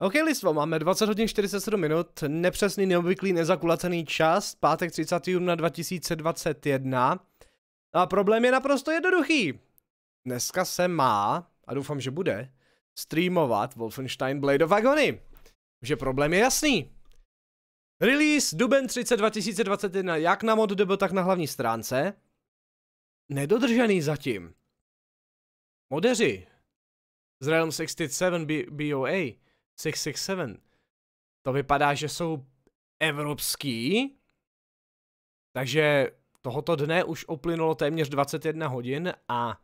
OK, listvo, máme 20 hodin 47 minut, nepřesný, neobvyklý, nezakulacený čas, pátek 30. júna 2021. A problém je naprosto jednoduchý. Dneska se má, a doufám, že bude, streamovat Wolfenstein Blade of Agony. Že problém je jasný. Release duben 30 2021, jak na mod debo, tak na hlavní stránce. Nedodržený zatím. Modeři z Realm 67 B BOA 667. To vypadá, že jsou evropský, takže tohoto dne už uplynulo téměř 21 hodin a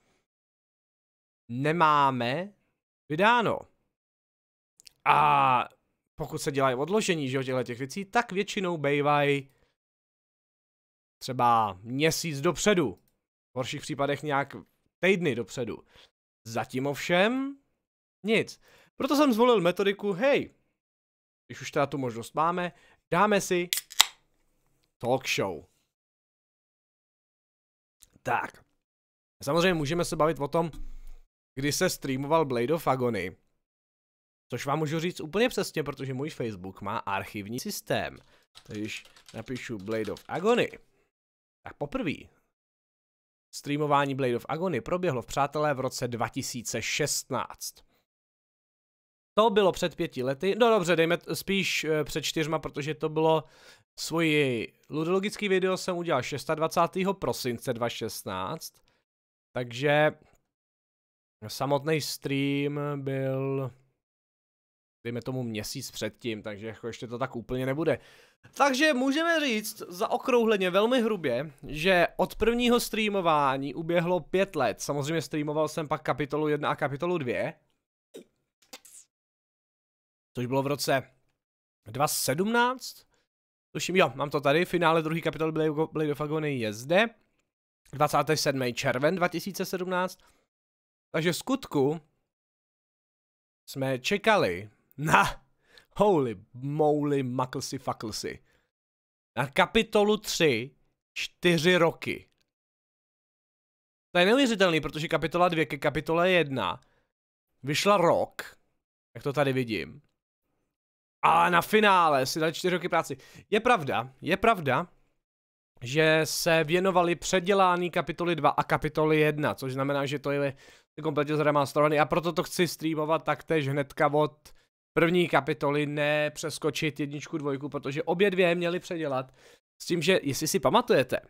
nemáme vydáno. A pokud se dělají odložení že těchto těch věcí, tak většinou bývají třeba měsíc dopředu. V horších případech nějak týdny dopředu. Zatím ovšem nic. Proto jsem zvolil metodiku, hej, když už teda tu možnost máme, dáme si talk show. Tak. Samozřejmě můžeme se bavit o tom, kdy se streamoval Blade of Agony. Což vám můžu říct úplně přesně, protože můj Facebook má archivní systém. Takže když napíšu Blade of Agony, tak poprvé streamování Blade of Agony proběhlo v přátelé v roce 2016. To bylo před pěti lety, no dobře, dejme spíš eh, před čtyřma, protože to bylo svoji ludologický video jsem udělal 26. prosince 2016, takže samotný stream byl dejme tomu měsíc předtím, takže jako ještě to tak úplně nebude. Takže můžeme říct zaokrouhleně velmi hrubě, že od prvního streamování uběhlo pět let. Samozřejmě streamoval jsem pak kapitolu 1 a kapitolu 2, což bylo v roce 2017. Tuším, jo, mám to tady, finále druhý kapitol Blade of Agony je zde. 27. červen 2017. Takže v skutku jsme čekali na holy moly maklsy faklsy. Na kapitolu 3 čtyři roky. To je neuvěřitelný, protože kapitola 2 ke kapitole 1 vyšla rok, jak to tady vidím. A na finále si dali čtyři roky práci. Je pravda, je pravda, že se věnovali předělání kapitoly 2 a kapitoly 1, což znamená, že to je kompletně zremasterovaný a proto to chci streamovat taktéž hnedka od první kapitoly, ne přeskočit jedničku, dvojku, protože obě dvě měli předělat. S tím, že jestli si pamatujete,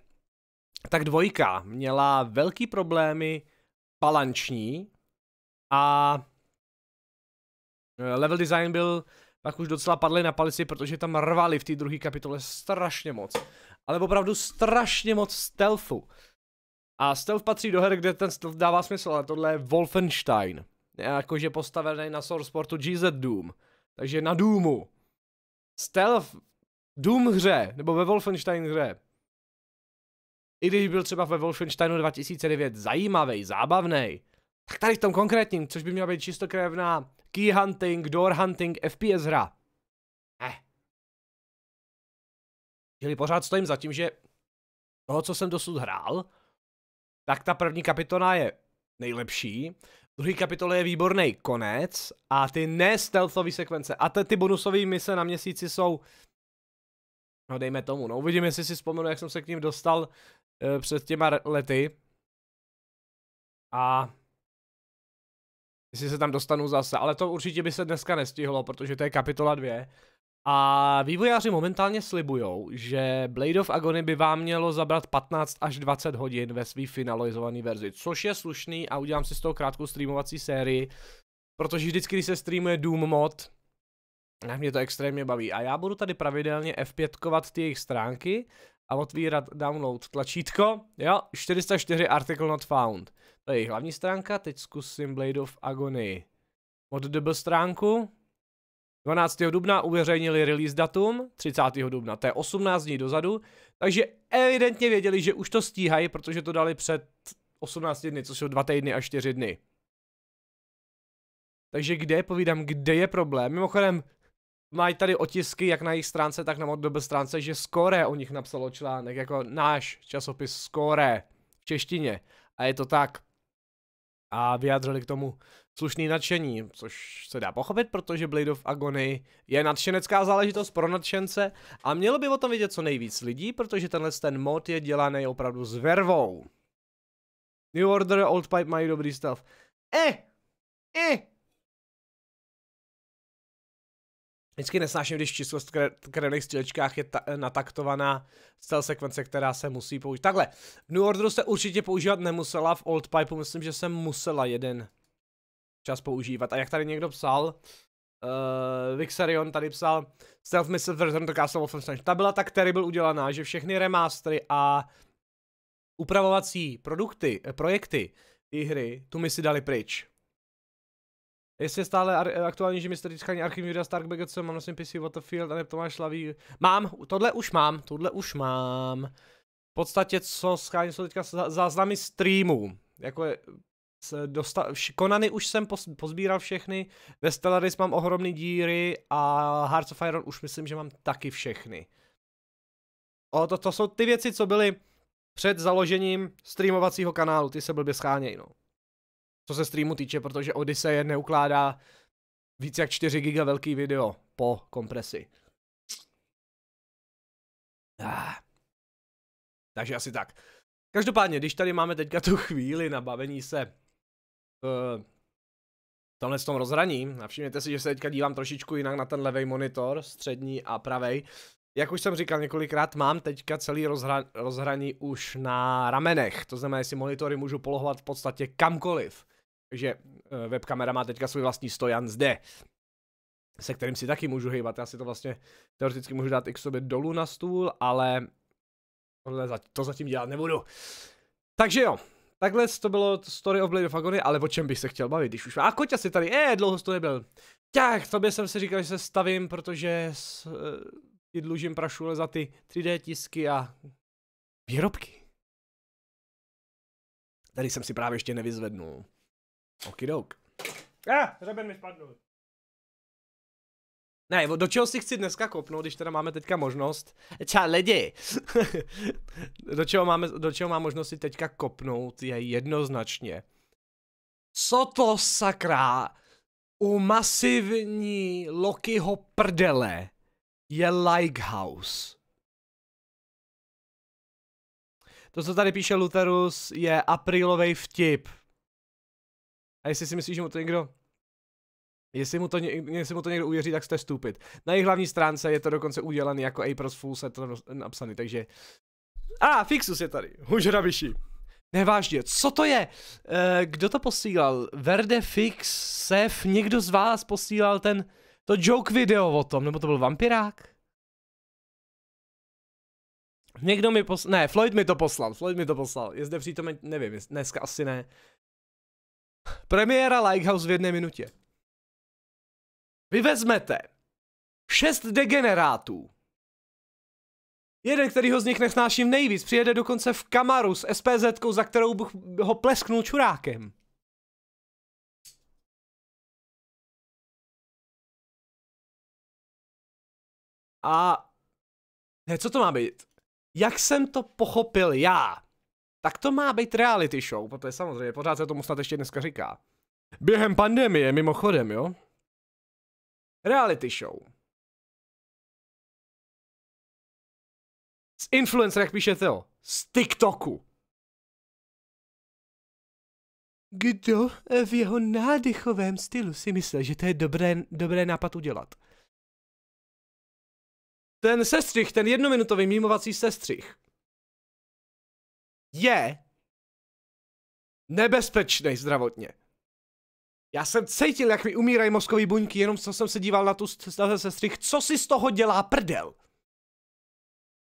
tak dvojka měla velký problémy balanční a eh, level design byl pak už docela padli na palici, protože tam rvali v té druhé kapitole strašně moc. Ale opravdu strašně moc stealthu. A stealth patří do her, kde ten stealth dává smysl, ale tohle je Wolfenstein. Jakože postavený na source portu GZ Doom. Takže na Doomu. Stealth Doom hře, nebo ve Wolfenstein hře. I když byl třeba ve Wolfensteinu 2009 zajímavý, zábavný, tak tady v tom konkrétním, což by měla být čistokrevná key hunting, door hunting, FPS hra. Eh. Čili pořád stojím za tím, že toho, co jsem dosud hrál, tak ta první kapitola je nejlepší, druhý kapitola je výborný konec a ty ne stealthové sekvence a ty, ty bonusové mise na měsíci jsou No dejme tomu, no uvidíme, jestli si vzpomenu, jak jsem se k ním dostal e, před těma lety. A jestli se tam dostanu zase, ale to určitě by se dneska nestihlo, protože to je kapitola 2. A vývojáři momentálně slibujou, že Blade of Agony by vám mělo zabrat 15 až 20 hodin ve své finalizované verzi, což je slušný a udělám si z toho krátkou streamovací sérii, protože vždycky, když se streamuje Doom mod, tak mě to extrémně baví. A já budu tady pravidelně f 5 ty jejich stránky a otvírat download tlačítko, jo, 404 article not found. To je hlavní stránka, teď zkusím Blade of Agony. Od DB stránku. 12. dubna uveřejnili release datum, 30. dubna, to je 18 dní dozadu, takže evidentně věděli, že už to stíhají, protože to dali před 18 dny, což jsou 2 týdny a 4 dny. Takže kde, povídám, kde je problém? Mimochodem, mají tady otisky jak na jejich stránce, tak na modobl stránce, že Skore o nich napsalo článek, jako náš časopis Skore v češtině. A je to tak a vyjádřili k tomu slušný nadšení, což se dá pochopit, protože Blade of Agony je nadšenecká záležitost pro nadšence a mělo by o tom vidět co nejvíc lidí, protože tenhle ten mod je dělaný opravdu s vervou. New Order, Old Pipe mají dobrý stav. Eh! Eh! Vždycky nesnáším, když číslo v krevných střílečkách je ta, eh, nataktovaná cel sekvence, která se musí použít. Takhle, v New Orderu se určitě používat nemusela, v Old Pipeu myslím, že jsem musela jeden čas používat. A jak tady někdo psal, uh, eh, Vixarion tady psal Stealth Missile Version to Castle Wolfenstein. Ta byla tak terrible udělaná, že všechny remastery a upravovací produkty, eh, projekty ty hry tu misi dali pryč. Jestli je stále ar- aktuální, že mistr Tichání archiv Julia Starkbega, co mám na svém PC Waterfield, a Neptomáš Slaví. Mám, tohle už mám, tohle už mám. V podstatě, co schání, jsou teďka záznamy streamů. Jako je, dosta- Konany už jsem pos- pozbíral všechny, ve Stellaris mám ohromné díry a Hearts of Iron už myslím, že mám taky všechny. O, to, to jsou ty věci, co byly před založením streamovacího kanálu, ty se blbě schánějí, no co se streamu týče, protože Odyssey neukládá víc jak 4 giga velký video po kompresi. Ah. Takže asi tak. Každopádně, když tady máme teďka tu chvíli na bavení se uh, tomhle s tom rozhraní, a všimněte si, že se teďka dívám trošičku jinak na ten levý monitor, střední a pravej. Jak už jsem říkal několikrát, mám teďka celý rozhra rozhraní už na ramenech, to znamená, že si monitory můžu polohovat v podstatě kamkoliv že eh, webkamera má teďka svůj vlastní stojan zde, se kterým si taky můžu hýbat. Já si to vlastně teoreticky můžu dát i k sobě dolů na stůl, ale to zatím dělat nebudu. Takže jo, takhle to bylo Story of Blade of Agony, ale o čem bych se chtěl bavit, když už... A Koťa si tady, eh, dlouho to nebyl. Tak, tobě jsem si říkal, že se stavím, protože s, eh, ti dlužím prašule za ty 3D tisky a výrobky. Tady jsem si právě ještě nevyzvednul. Okidok. A, ah, řeben mi spadnul. Ne, do čeho si chci dneska kopnout, když teda máme teďka možnost, čá lidi, do, čeho máme, do čeho mám možnost si teďka kopnout je jednoznačně. Co to sakra u masivní Lokiho prdele je Likehouse? To, co tady píše Luterus, je aprílový vtip. A jestli si myslíš, že mu to někdo Jestli mu, to, jestli mu to někdo uvěří, tak jste stupid. Na jejich hlavní stránce je to dokonce udělaný jako A plus full set napsaný, takže... A, ah, Fixus je tady. vyšší. Nevážně, co to je? E, kdo to posílal? Verde, Fix, Sef, někdo z vás posílal ten... To joke video o tom, nebo to byl vampirák? Někdo mi poslal, ne, Floyd mi to poslal, Floyd mi to poslal, je zde přítomen, nevím, dneska asi ne. Premiéra Lighthouse v jedné minutě. Vy vezmete šest degenerátů. Jeden, který ho z nich nesnáším nejvíc, přijede dokonce v kamaru s spz za kterou bych ho plesknul čurákem. A... Ne, co to má být? Jak jsem to pochopil já? tak to má být reality show, protože samozřejmě pořád se tomu snad ještě dneska říká. Během pandemie, mimochodem, jo? Reality show. Z influencer, jak píšete, jo? Z TikToku. Kdo v jeho nádechovém stylu si myslel, že to je dobré, dobré nápad udělat? Ten sestřih, ten jednominutový mimovací sestřih je nebezpečný zdravotně. Já jsem cítil, jak mi umírají mozkové buňky, jenom co jsem se díval na tu na sestřih, co si z toho dělá prdel.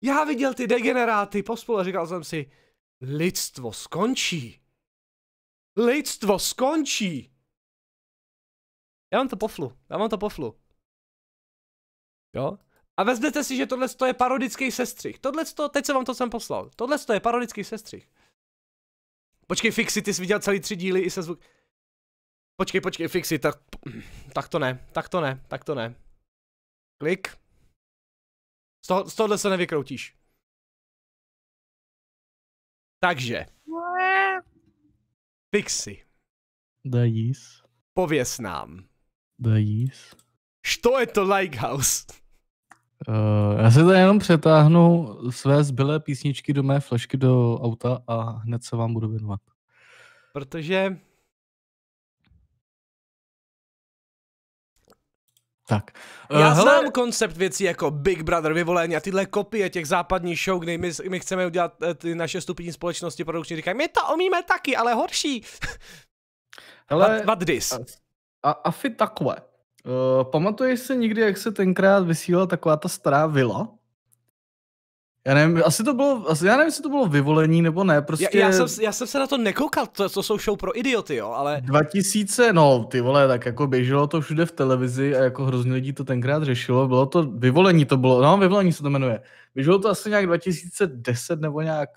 Já viděl ty degeneráty pospolu a říkal jsem si, lidstvo skončí. Lidstvo skončí. Já mám to poflu, já mám to poflu. Jo? A vezmete si, že tohle je parodický sestřih. Tohle, to, teď se vám to sem poslal. Tohle je parodický sestřih. Počkej, Fixi, ty jsi viděl celý tři díly i se zvuk... Počkej, počkej, Fixi, tak... Tak to ne, tak to ne, tak to ne. Klik. Z, toho, z tohohle se nevykroutíš. Takže. Fixi. Dajíš. Pověs nám. Dajíš. Što je to Lighthouse? Uh, já si tady jenom přetáhnu své zbylé písničky do mé flashky do auta a hned se vám budu věnovat. Protože... Tak. Uh, já hele... znám koncept věcí jako Big Brother vyvolení a tyhle kopie těch západních show, kde my, my chceme udělat eh, ty naše stupní společnosti produkční, říkají, my to umíme taky, ale horší. Hele, what, what this? A, a, a takové. Uh, pamatuješ se někdy, jak se tenkrát vysílala taková ta stará vila? Já nevím, asi to bylo, asi, já nevím, jestli to bylo vyvolení nebo ne, prostě... Já, já, jsem, já jsem se na to nekoukal, to, to jsou show pro idioty, jo, ale... 2000, no ty vole, tak jako běželo to všude v televizi a jako hrozně lidí to tenkrát řešilo, bylo to, vyvolení to bylo, no vyvolení se to jmenuje, běželo to asi nějak 2010 nebo nějak,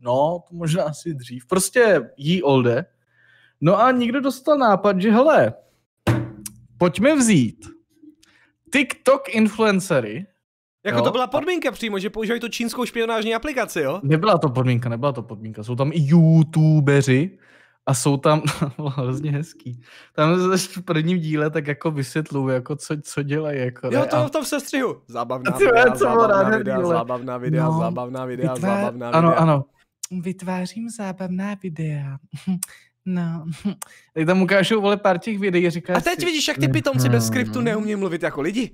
no, to možná asi dřív, prostě jí olde, no a někdo dostal nápad, že hele, pojďme vzít TikTok influencery. Jako jo? to byla podmínka přímo, že používají tu čínskou špionážní aplikaci, jo? Nebyla to podmínka, nebyla to podmínka. Jsou tam i youtubeři a jsou tam, hrozně hezký, tam v prvním díle tak jako vysvětlují, jako co, co dělají. Jako, jo, to v tom sestřihu. Zábavná a videa, zábavná videa, no. zábavná videa, zábavná videa, zábavná videa. Ano, ano, vytvářím zábavná videa. No, tak tam ukážu, vole, pár těch videí, a říkáš A teď si... vidíš, jak ty pitomci bez skriptu mm. neumí mluvit jako lidi.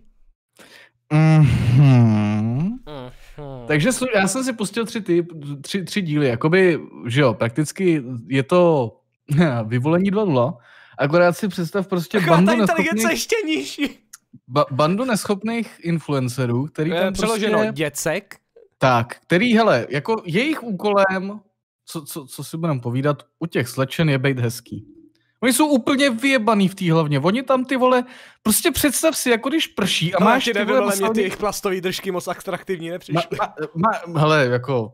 Mm-hmm. Mm-hmm. Takže já jsem si pustil tři, typ, tři, tři díly, jakoby, že jo, prakticky je to vyvolení 2.0, akorát si představ prostě Akorát bandu ta inteligence neschopných, ještě nižší. Ba- bandu neschopných influencerů, který je tam Přeloženo prostě... Přeloženo, děcek. Tak, který, hele, jako jejich úkolem co, co, co si budeme povídat, u těch slečen je být hezký. Oni jsou úplně vyjebaný v té hlavně. Oni tam ty vole, prostě představ si, jako když prší a no, máš ty vole, ale ty jejich plastové držky moc extraktivní nepřišly. Ma, ma, ma, hele, jako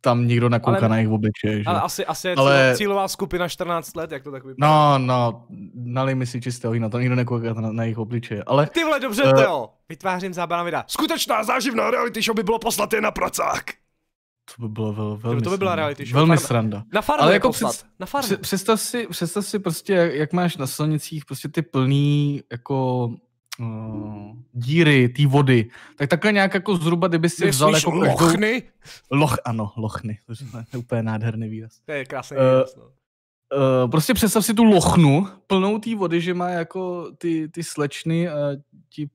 tam nikdo nekouká ale, na jejich obličeje. Že? Ale asi, asi je ale... cílová skupina 14 let, jak to tak vypadá. No, no, nalej mi si čistého vína, tam nikdo nekouká na, na jejich obličeje, ale... Ty vole, dobře, uh, eh, to jo. Vytvářím zábavná videa. Skutečná záživná reality show by bylo poslat je na pracák. To by bylo vel, velmi To by byla reality show. Velmi farm. sranda. Na farmu Ale jako Před, na farmu. Představ si, představ si prostě, jak, máš na silnicích prostě ty plný jako uh, díry, ty vody, tak takhle nějak jako zhruba, kdyby si vzal jako lochny? Každou... Loch, ano, lochny. To je úplně nádherný výraz. To je krásný uh, výraz, no. Uh, prostě představ si tu lochnu plnou té vody, že má jako ty, ty slečny a ti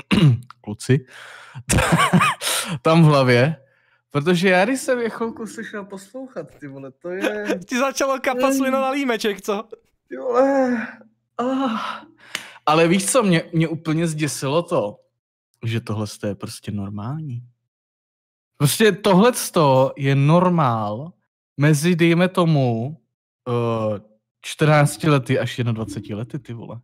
kluci tam v hlavě Protože já když jsem je chvilku slyšel poslouchat, ty vole, to je... Ti začalo kapat slino na límeček, co? Ty vole, ah. Ale víš co, mě, mě úplně zděsilo to, že tohle je prostě normální. Prostě tohle je normál mezi, dejme tomu, uh, eh, 14 lety až 21 lety, ty vole.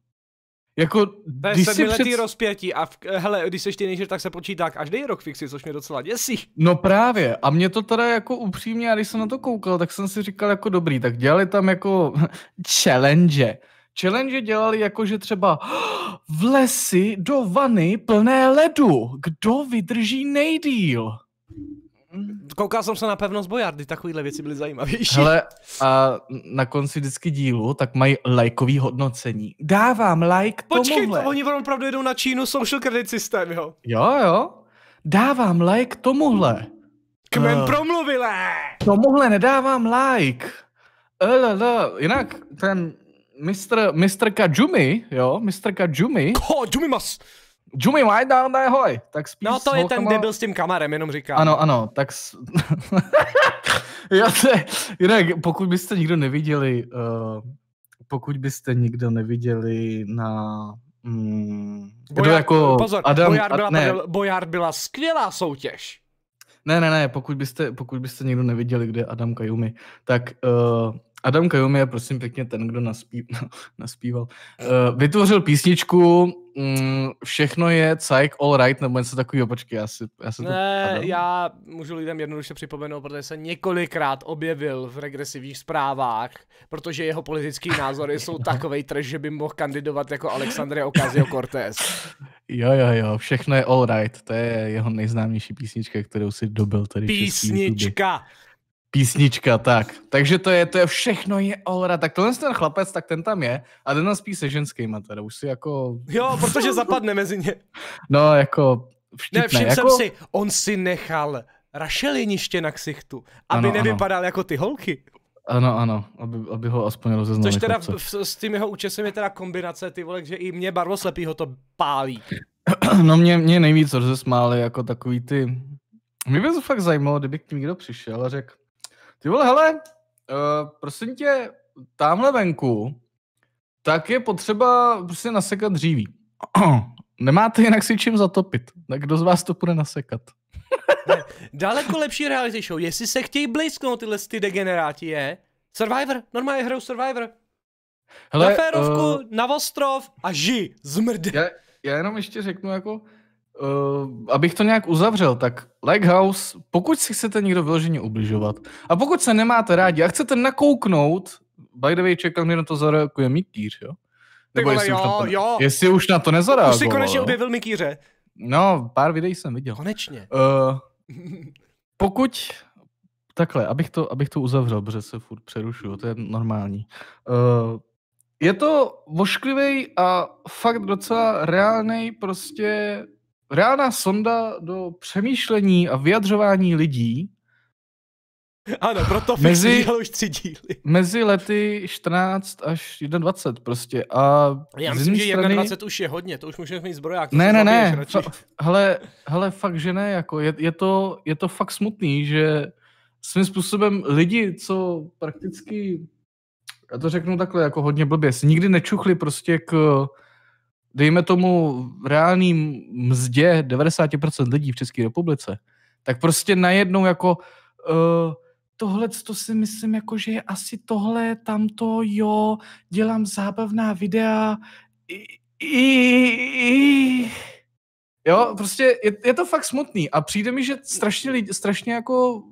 Jako, to je když před... rozpětí a v, hele, když seš teenager, tak se počítá každý rok fixy, což mě docela děsí. No právě, a mě to teda jako upřímně, a když jsem na to koukal, tak jsem si říkal jako dobrý, tak dělali tam jako challenge. Challenge dělali jako, že třeba oh, v lesi do vany plné ledu, kdo vydrží nejdíl. Mm. Koukal jsem se na pevnost Bojardy, takovýhle věci byly zajímavější. Ale a na konci vždycky dílu, tak mají lajkový hodnocení. Dávám like Počkej, tomuhle. to oni opravdu jedou na Čínu social credit systém, jo? Jo, jo. Dávám like tomuhle. Kmen uh. Ah. promluvilé! Tomuhle nedávám like. uh. Jinak ten mistr, mistr Kajumi, jo, mistr Kajumi. Ko, Jumi mas! Jumi down die hoj. Tak spíš no to je ten debil s tím kamarem, jenom říká. Ano, ano, tak... S... Já se, jinak, pokud byste nikdo neviděli, uh, pokud byste nikdo neviděli na Hmm, Bojard, jako pozor, Adam, Bojard, byla, ne. Bojard byla skvělá soutěž. Ne, ne, ne, pokud byste, pokud byste někdo neviděli, kde je Adam Kajumi, tak uh, Adam Kajum je prosím pěkně ten, kdo naspí, naspíval. Uh, vytvořil písničku mm, Všechno je cyk all right, nebo něco takového, počkej, já si, já si to... Ne, Adam. já můžu lidem jednoduše připomenout, protože se několikrát objevil v regresivních zprávách, protože jeho politické názory jsou takové, trž, že by mohl kandidovat jako Alexandre Ocasio-Cortez. Jo, jo, jo, všechno je all right, to je jeho nejznámější písnička, kterou si dobil tady. Písnička! Písnička, tak. Takže to je, to je všechno je olra. Tak tohle ten chlapec, tak ten tam je. A ten nás spí se ženskýma teda, už si jako... Jo, protože zapadne mezi ně. No, jako... Vštipné. Ne, všim jako... jsem si, on si nechal rašeliniště na ksichtu, aby ano, nevypadal ano. jako ty holky. Ano, ano, aby, aby ho aspoň rozeznali. Což teda jako v, s tím jeho účesem je teda kombinace, ty vole, že i mě barvoslepý ho to pálí. No mě, mě nejvíc rozesmály jako takový ty... Mě by to fakt zajímalo, kdyby k tím někdo přišel a řekl, ty vole, hele, uh, prosím tě, tamhle venku, tak je potřeba prostě nasekat dříví. Nemáte jinak si čím zatopit. Tak kdo z vás to bude nasekat? Ne, daleko lepší reality show. Jestli se chtějí blízknout tyhle ty degeneráti, je Survivor. Normálně hrou Survivor. Hele, na férovku, uh, na ostrov a ži, zmrde. Já, já jenom ještě řeknu, jako Uh, abych to nějak uzavřel, tak Lighthouse, pokud si chcete někdo vyloženě ubližovat a pokud se nemáte rádi a chcete nakouknout, by the way, čekal mě na to zareaguje Mikýř, jo? Nebo jestli, jo, už to, jo. jestli už na to nezareagoval. Už si konečně objevil Mikýře. No, pár videí jsem viděl. Konečně. Uh, pokud, takhle, abych to, abych to uzavřel, protože se furt přerušuju, to je normální. Uh, je to vošklivý a fakt docela reálný prostě reálná sonda do přemýšlení a vyjadřování lidí. Ano, proto mezi, už tři díly. Mezi lety 14 až 21 prostě. A Já myslím, že strany, 21 už je hodně, to už můžeme mít zbroják. Ne, ne, ne, fa- hele, hele, fakt, že ne, jako je, je, to, je to fakt smutný, že svým způsobem lidi, co prakticky, já to řeknu takhle jako hodně blbě, nikdy nečuchli prostě k dejme tomu v reálným mzdě 90% lidí v České republice, tak prostě najednou jako uh, tohle to si myslím, jako že je asi tohle, tamto, jo, dělám zábavná videa, i, i, i. Jo, prostě je, je to fakt smutný a přijde mi, že strašně, lidi, strašně jako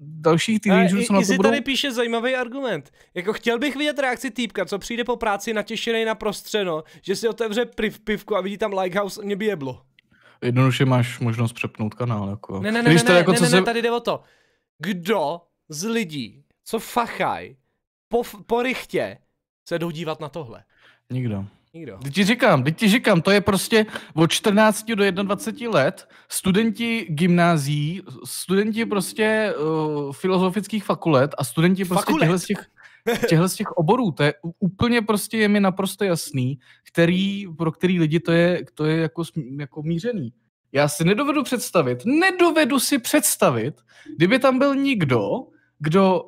dalších teenagerů na to budou... tady píše zajímavý argument. Jako chtěl bych vidět reakci týpka, co přijde po práci natěšený na prostřeno, že si otevře priv, pivku a vidí tam Lighthouse, mě by jeblo. Jednoduše máš možnost přepnout kanál. Jako. Ne, ne, ne, Když ne, ne, jako, ne, ne, se... ne, tady jde o to. Kdo z lidí, co fachaj, po, po rychtě, se jdou dívat na tohle? Nikdo. Nikdo. Teď ti říkám, teď ti říkám, to je prostě od 14 do 21 let studenti gymnází, studenti prostě uh, filozofických fakulet a studenti prostě fakulet. těchhle z těch, těchhle z těch oborů, to je úplně prostě je mi naprosto jasný, který, pro který lidi to je, to je jako, jako mířený. Já si nedovedu představit, nedovedu si představit, kdyby tam byl nikdo, kdo,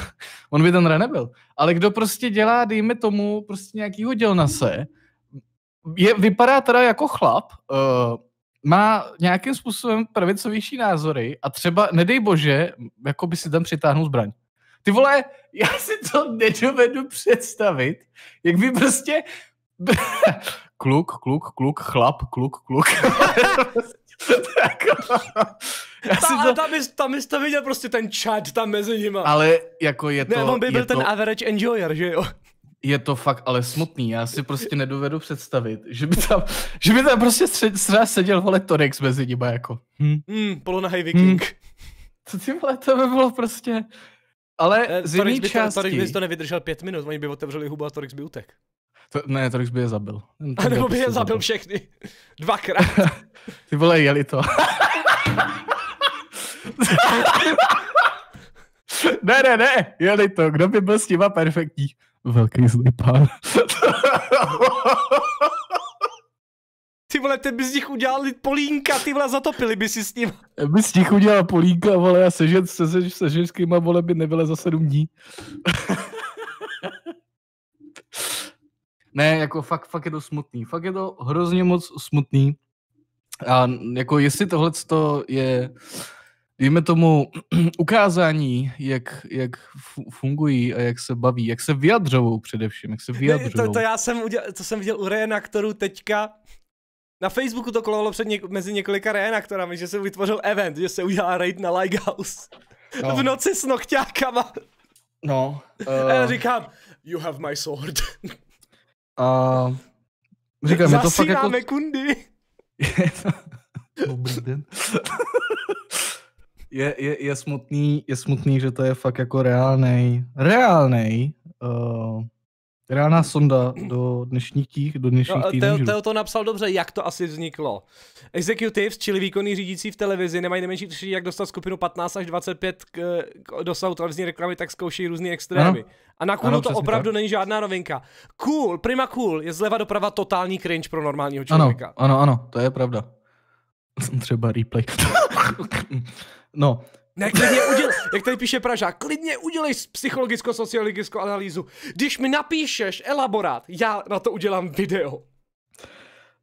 on by ten nebyl, ale kdo prostě dělá, dejme tomu, prostě nějakýho dělnase, je, vypadá teda jako chlap, uh, má nějakým způsobem pravicovější názory a třeba, nedej bože, jako by si tam přitáhnul zbraň. Ty vole, já si to nedovedu představit, jak by prostě kluk, kluk, kluk, chlap, kluk, kluk. Jako- já ta, to... tam, jsi, tam jsi to viděl prostě ten chat tam mezi nima. Ale jako je to... Ne, on by byl to... ten average enjoyer, že jo? je to fakt ale smutný. Já si prostě nedovedu představit, že by tam, že by tam prostě třeba seděl vole Torex mezi nima jako. Hm. Mm, polonahej hm. viking. Hmm. Co ty vole, to by bylo prostě... Ale eh, z jiný by části... To, Torex by to nevydržel pět minut, oni by otevřeli hubu a Torex by utek. To, ne, Torex by je zabil. Ten a nebo by je prostě zabil všechny. Dvakrát. ty vole, jeli to. ne, ne, ne, je to, kdo by byl s těma perfektní? Velký zlý pán. Ty vole, ty by z nich udělal polínka, ty vole, zatopili by si s ním. By z nich udělal polínka, vole, a sežen, se, se, se ženskýma, vole, by nebyla za sedm dní. ne, jako fakt, fakt je to smutný. Fakt je to hrozně moc smutný. A jako jestli tohle je dejme tomu, ukázání, jak, jak fungují a jak se baví, jak se vyjadřovou především, jak se vyjadřují. To, to já jsem uděl, to jsem viděl u reenaktorů teďka, na Facebooku to kolovalo před něk- mezi několika reenaktorami, že se vytvořil event, že se udělá raid na Lighthouse. No. V noci s nokťákama. No. Uh... A já eh, říkám, you have my sword. Uh, říkám, je to fakt jako... kundy. Dobrý den je, je, je, smutný, je smutný, že to je fakt jako reálnej, reálnej, uh, reálná sonda do dnešních tých do dnešních no, eh, týdnů. Teo, Teo to napsal dobře, jak to asi vzniklo. Executives, čili výkonný řídící v televizi, nemají nejmenší tři, jak dostat skupinu 15 až 25 k, k dosahu televizní reklamy, tak zkouší různé extrémy. Ano. A na kůlu to opravdu tak. není žádná novinka. Cool, Prima Cool je zleva doprava totální cringe pro normálního člověka. Ano, ano, ano, to je pravda. Třeba replay. No. Ne, klidně udělej, jak tady píše Praža, klidně udělej psychologicko-sociologickou analýzu. Když mi napíšeš elaborát, já na to udělám video.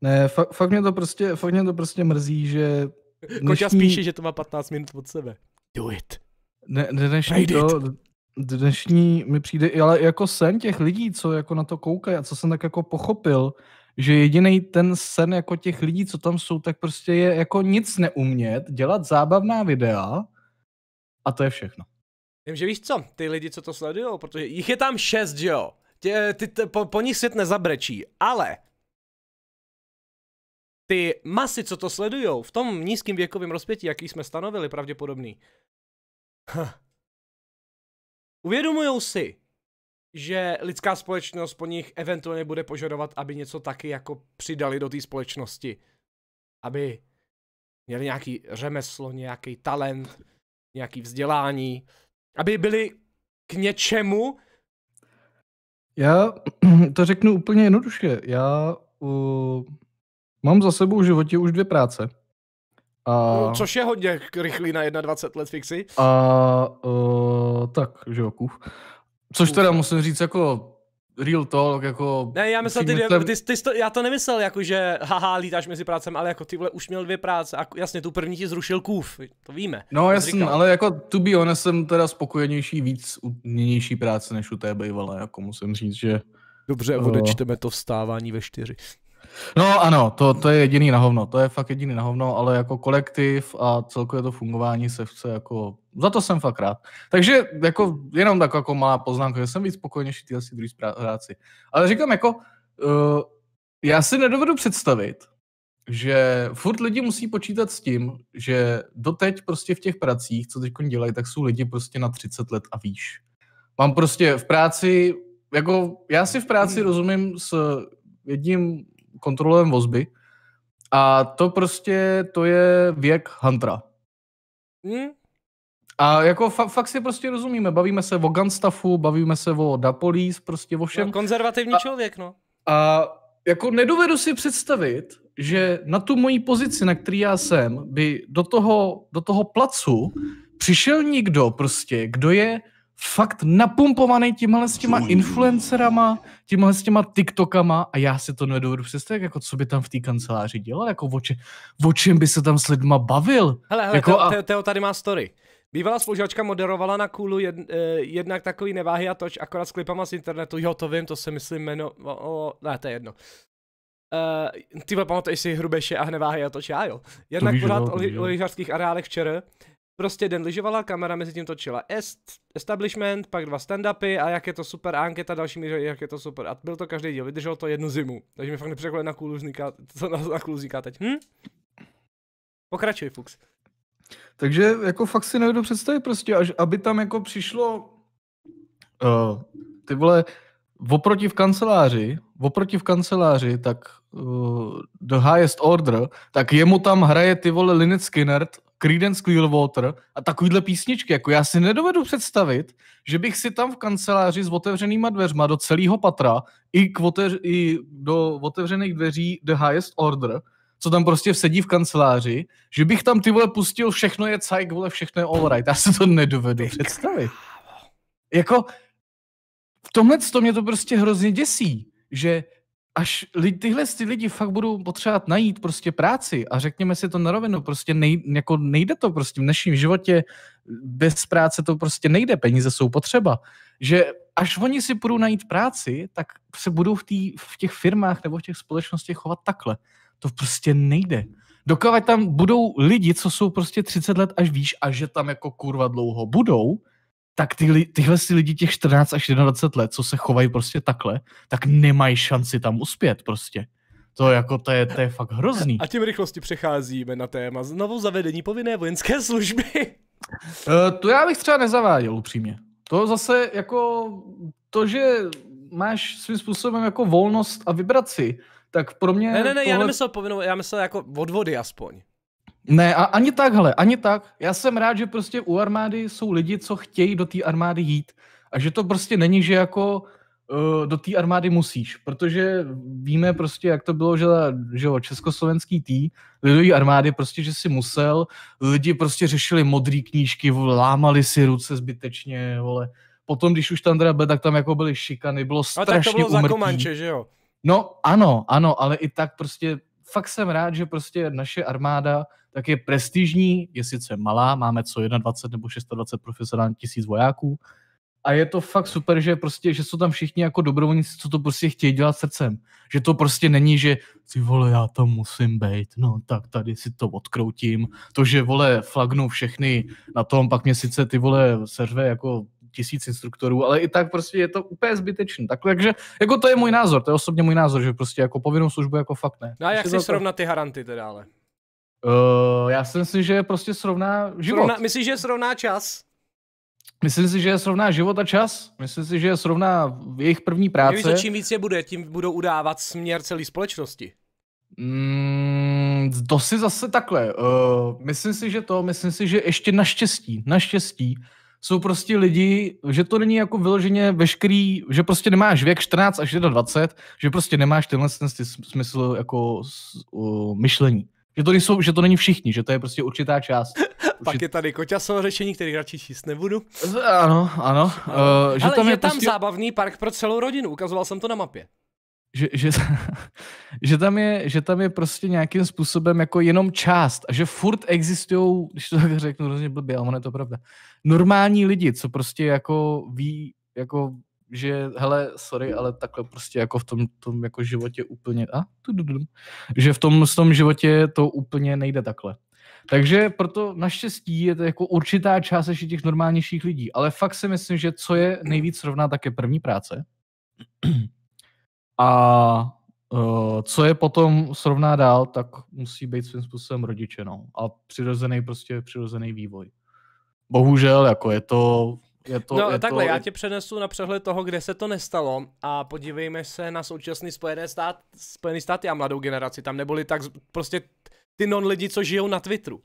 Ne, fakt, fakt, mě, to prostě, fakt mě to prostě mrzí, že... Dnešní... Koča spíše, že to má 15 minut od sebe. Do it. Ne, dnešní, to, dnešní mi přijde, ale jako sen těch lidí, co jako na to koukají a co jsem tak jako pochopil, že jediný ten sen jako těch lidí, co tam jsou, tak prostě je jako nic neumět, dělat zábavná videa a to je všechno. Vím, že víš co, ty lidi, co to sledují, protože jich je tam šest, že jo? Tě, ty, t, po, po nich svět nezabrečí, ale ty masy, co to sledují, v tom nízkém věkovém rozpětí, jaký jsme stanovili, pravděpodobný, huh. uvědomují si, že lidská společnost po nich eventuálně bude požadovat, aby něco taky jako přidali do té společnosti. Aby měli nějaký řemeslo, nějaký talent, nějaký vzdělání, aby byli k něčemu. Já to řeknu úplně jednoduše. Já uh, mám za sebou v životě už dvě práce. A... No, což je hodně rychlý na 21 let fixy. A uh, tak, že jo, Což teda musím říct jako real talk, jako... Ne, já myslel, ty, dvě, ty, ty, ty, já to nemyslel, jako že haha, lítáš mezi prácem, ale jako ty vole, už měl dvě práce a jako jasně, tu první ti zrušil kůf, to víme. No jasně, ale jako to be honest, jsem teda spokojenější víc u nynější práce, než u té bývalé, jako musím říct, že... Dobře, eh, odečteme to vstávání ve čtyři. No ano, to, to je jediný na hovno, to je fakt jediný na hovno, ale jako kolektiv a celkově to fungování se chce jako, za to jsem fakt rád. Takže jako jenom tak jako malá poznámka, že jsem víc spokojenější té asi druhý práci. Ale říkám jako, uh, já si nedovedu představit, že furt lidi musí počítat s tím, že doteď prostě v těch pracích, co teď dělají, tak jsou lidi prostě na 30 let a výš. Mám prostě v práci, jako já si v práci rozumím s jedním kontrolujeme vozby. A to prostě, to je věk Huntera. Hmm. A jako fa- fakt si prostě rozumíme, bavíme se o Gunstaffu, bavíme se o Dapolis, prostě o všem. No, konzervativní a, člověk, no. A jako nedovedu si představit, že na tu moji pozici, na který já jsem, by do toho, do toho placu přišel někdo prostě, kdo je fakt napumpovaný tímhle s těma influencerama, tímhle s těma TikTokama a já si to nedovedu představit, jako co by tam v té kanceláři dělal, jako o, če, o čem by se tam s lidma bavil. Hele, hele, jako Teo, a... Teo tady má story. Bývalá spolužačka moderovala na kůlu jed, eh, jednak takový neváhy a toč, akorát s klipama z internetu, jo to vím, to se myslím jméno, ne to je jedno. Uh, eh, tyhle pamatuješ si Hrubeše a Hneváhy a toč, já jo. Jednak pořád o lyžařských areálech včera Prostě den lyžovala, kamera mezi tím točila est, establishment, pak dva stand-upy a jak je to super, a anketa další míře, jak je to super. A byl to každý díl, vydrželo to jednu zimu. Takže mi fakt nepřekvapilo, na kůlu vzniká, co na, na kůlu vzniká teď. Hm? Pokračuj, Fux. Takže jako fakt si nevědu představit prostě, až aby tam jako přišlo uh, ty vole, oproti v kanceláři, oproti v kanceláři, tak uh, The Highest Order, tak jemu tam hraje ty vole Linet Skinner, Creedence Clearwater a takovýhle písničky. Jako já si nedovedu představit, že bych si tam v kanceláři s otevřenýma dveřma do celého patra i, k oteř, i do otevřených dveří The Highest Order, co tam prostě sedí v kanceláři, že bych tam ty vole pustil všechno je cajk, vole všechno je right. Já si to nedovedu představit. Jako v tomhle to mě to prostě hrozně děsí, že až lidi, tyhle ty lidi fakt budou potřebovat najít prostě práci a řekněme si to na rovinu, prostě nej, jako nejde to prostě v dnešním životě, bez práce to prostě nejde, peníze jsou potřeba. Že až oni si budou najít práci, tak se budou v, tý, v těch firmách nebo v těch společnostech chovat takhle. To prostě nejde. Dokávat tam budou lidi, co jsou prostě 30 let až víš, a že tam jako kurva dlouho budou, tak ty, tyhle si lidi těch 14 až 21 let, co se chovají prostě takhle, tak nemají šanci tam uspět prostě. To jako, to je, to je fakt hrozný. A tím rychlosti přecházíme na téma znovu zavedení povinné vojenské služby. Uh, to já bych třeba nezaváděl upřímně. To zase jako, to, že máš svým způsobem jako volnost a vibraci, tak pro mě... Ne, ne, ne, tohle... já nemyslel povinnou, já myslel jako odvody aspoň. Ne, a ani tak, hele, ani tak. Já jsem rád, že prostě u armády jsou lidi, co chtějí do té armády jít. A že to prostě není, že jako uh, do té armády musíš, protože víme prostě, jak to bylo, že, že jo, československý tý, lidový armády prostě, že si musel, lidi prostě řešili modrý knížky, lámali si ruce zbytečně, vole. Potom, když už tam teda byl, tak tam jako byly šikany, bylo strašně A tak to bylo umrtý. za komanče, že jo? No, ano, ano, ale i tak prostě fakt jsem rád, že prostě naše armáda tak je prestižní, je sice malá, máme co 21 nebo 26 profesionálních tisíc vojáků, a je to fakt super, že prostě, že jsou tam všichni jako dobrovolníci, co to prostě chtějí dělat srdcem. Že to prostě není, že si vole, já tam musím být, no tak tady si to odkroutím. To, že vole, flagnu všechny na tom, pak mě sice ty vole seřve jako tisíc instruktorů, ale i tak prostě je to úplně zbytečný. Tak, takže jako to je můj názor, to je osobně můj názor, že prostě jako povinnou službu jako fakt ne. No a jak prostě si srovnat ty haranty teda ale? Uh, já si myslím, že prostě srovná život. Srovna, myslíš, že srovná čas? Myslím si, že je srovná život a čas. Myslím si, že je srovná jejich první práce. Nevíš, čím víc je bude, tím budou udávat směr celé společnosti. Mm, to si zase takhle. Uh, myslím si, že to, myslím si, že ještě naštěstí, naštěstí, jsou prostě lidi, že to není jako vyloženě veškerý, že prostě nemáš věk 14 až 20, že prostě nemáš tenhle ten smysl jako uh, myšlení. Že to, nejsou, že to není všichni, že to je prostě určitá část. Určit... Pak je tady koťasové řešení, který radši číst nebudu. Ano, ano. ano. Uh, eh, že Ale tam je, je tam prostě... zábavný park pro celou rodinu, ukazoval jsem to na mapě že, že, že, tam je, že tam je prostě nějakým způsobem jako jenom část a že furt existují, když to tak řeknu hrozně blbě, ale ono je to pravda, normální lidi, co prostě jako ví, jako že hele, sorry, ale takhle prostě jako v tom, tom jako životě úplně, a, že v tom, v tom životě to úplně nejde takhle. Takže proto naštěstí je to jako určitá část ještě těch normálnějších lidí, ale fakt si myslím, že co je nejvíc rovná, tak je první práce a uh, co je potom srovná dál, tak musí být svým způsobem rodiče, no. A přirozený prostě přirozený vývoj. Bohužel, jako je to je to, no je takhle, to... já tě přenesu na přehled toho, kde se to nestalo a podívejme se na současný Spojené stát, Spojené státy a mladou generaci. Tam neboli tak prostě ty non lidi, co žijou na Twitteru.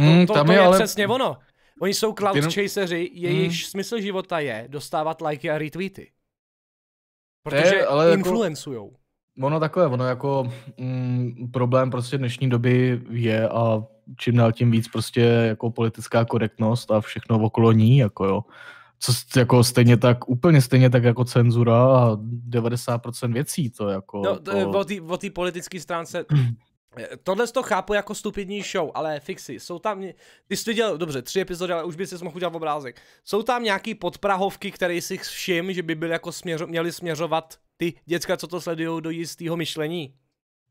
Mm, no, to, tam to je, je ale... přesně ono. Oni jsou cloud Ty... chaseři, jejichž mm. smysl života je dostávat lajky a retweety. Protože je, ale jako- influencujou. Jako, ono takové, ono jako mm, problém prostě dnešní doby je a čím dál tím víc prostě jako politická korektnost a všechno okolo ní, jako jo. Co, jako stejně tak, úplně stejně tak jako cenzura a 90% věcí, to jako... No, to, to... o té politické stránce Eh, tohle to chápu jako stupidní show, ale fixy, jsou tam, ty jsi viděl, dobře, tři epizody, ale už by si mohl udělat obrázek. Jsou tam nějaký podprahovky, které si všim, že by byly jako směřo, měli směřovat ty děcka, co to sledují do jistého myšlení?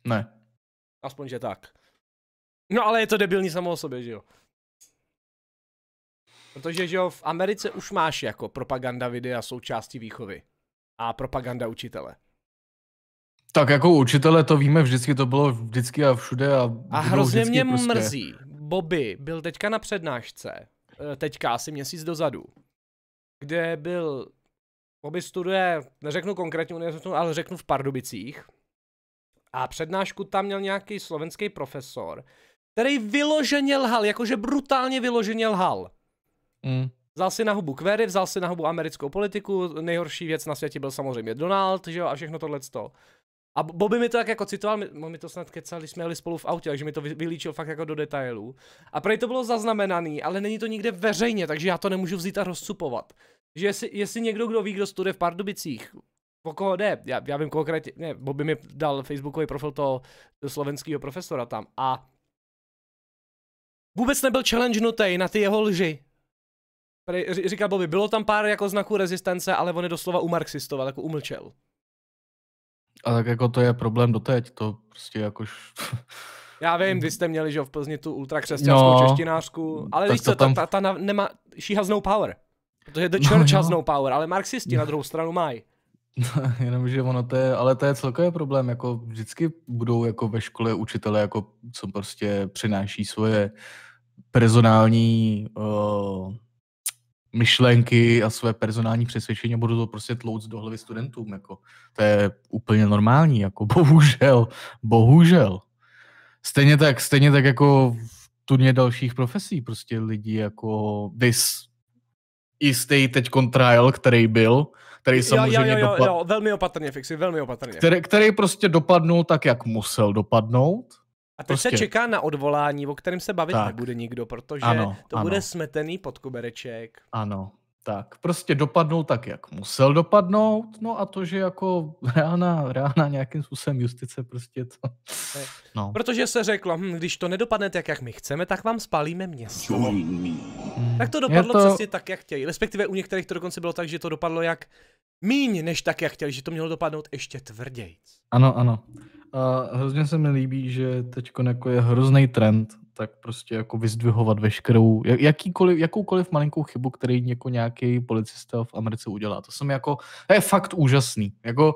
Ne. Aspoň, že tak. No ale je to debilní samo o sobě, že jo? Protože, že jo, v Americe už máš jako propaganda videa součástí výchovy. A propaganda učitele. Tak jako učitele to víme, vždycky to bylo vždycky a všude. A, a hrozně mě prostě. mrzí. Bobby byl teďka na přednášce, eh, teďka asi měsíc dozadu, kde byl, Bobby studuje, neřeknu konkrétně univerzitu, ale řeknu v Pardubicích. A přednášku tam měl nějaký slovenský profesor, který vyloženě lhal, jakože brutálně vyloženě lhal. Mm. Vzal si na hubu query, vzal si na hubu americkou politiku, nejhorší věc na světě byl samozřejmě Donald, že jo, a všechno tohleto. A Bobby mi to tak jako citoval, my, my to snad kecali, jsme jeli spolu v autě, takže mi to vylíčil fakt jako do detailů. A prej to bylo zaznamenaný, ale není to nikde veřejně, takže já to nemůžu vzít a rozcupovat. Že jestli, jestli někdo, kdo ví, kdo studuje v Pardubicích, po koho jde, já, já vím konkrétně, ne, Bobby mi dal facebookový profil toho, toho slovenského profesora tam a vůbec nebyl nutej na ty jeho lži. Prej, říkal Bobby, bylo tam pár jako znaků rezistence, ale on je doslova umarxistoval, jako umlčel. A tak jako to je problém doteď, to prostě jakož... Já vím, vy jste měli, že v Plzni tu ultrakřesťanskou no, češtinářku, ale víš co, tam... ta, ta, ta nemá, she has no power. Protože the no, church no, has no power, ale marxisti na druhou stranu mají. No, jenom, že ono to je, ale to je celkový problém, jako vždycky budou jako ve škole učitele, jako co prostě přináší svoje personální uh, myšlenky a své personální přesvědčení a budu to prostě tlouc do hlavy studentům. Jako. To je úplně normální, jako bohužel, bohužel. Stejně tak, stejně tak jako v tuně dalších profesí, prostě lidi jako vys jistý teď trial, který byl, který samozřejmě jo, jo, jo, dopad... jo, velmi opatrně, fixy, velmi opatrně. Který, který prostě dopadnul tak, jak musel dopadnout a teď prostě. se čeká na odvolání, o kterém se bavit tak. nebude nikdo, protože ano, to ano. bude smetený pod kubereček. Ano, tak. Prostě dopadnou tak, jak musel dopadnout, no a to, že jako rána, rána nějakým způsobem justice prostě to. No. Protože se řeklo, hm, když to nedopadne tak, jak my chceme, tak vám spálíme město. Hmm. Tak to dopadlo to... přesně tak, jak chtěli. Respektive u některých to dokonce bylo tak, že to dopadlo jak míň, než tak, jak chtěli, že to mělo dopadnout ještě tvrději. Ano, ano. A hrozně se mi líbí, že teď jako je hrozný trend, tak prostě jako vyzdvihovat veškerou, jakýkoliv, jakoukoliv malinkou chybu, který jako nějaký policista v Americe udělá. To jsem jako, to je fakt úžasný. Jako,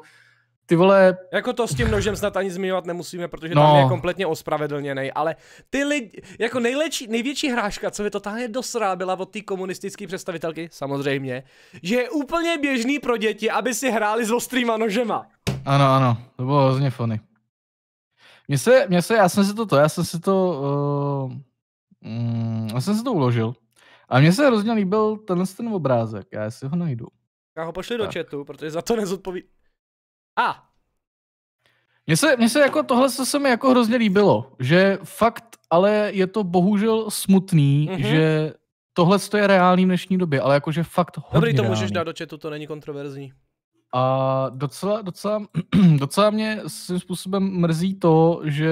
ty vole... Jako to s tím nožem snad ani zmiňovat nemusíme, protože no. tam je kompletně ospravedlněný, ale ty lidi, jako nejlepší, největší hráška, co mi totálně dosrá, byla od té komunistické představitelky, samozřejmě, že je úplně běžný pro děti, aby si hráli s ostrýma nožema. Ano, ano, to bylo hrozně funny. Mně se, mně se, já jsem si to to, já jsem si to, uh, mm, já jsem si to uložil. A mně se hrozně líbil tenhle ten obrázek, já si ho najdu. Já ho pošli tak. do chatu, protože za to nezodpoví. A! Ah. Mně se, mně se jako tohle co se mi jako hrozně líbilo, že fakt, ale je to bohužel smutný, mm-hmm. že tohle je reálný v dnešní době, ale jakože fakt hodně Dobrý, to reálný. můžeš dát do chatu, to není kontroverzní. A docela, docela, docela mě svým způsobem mrzí to, že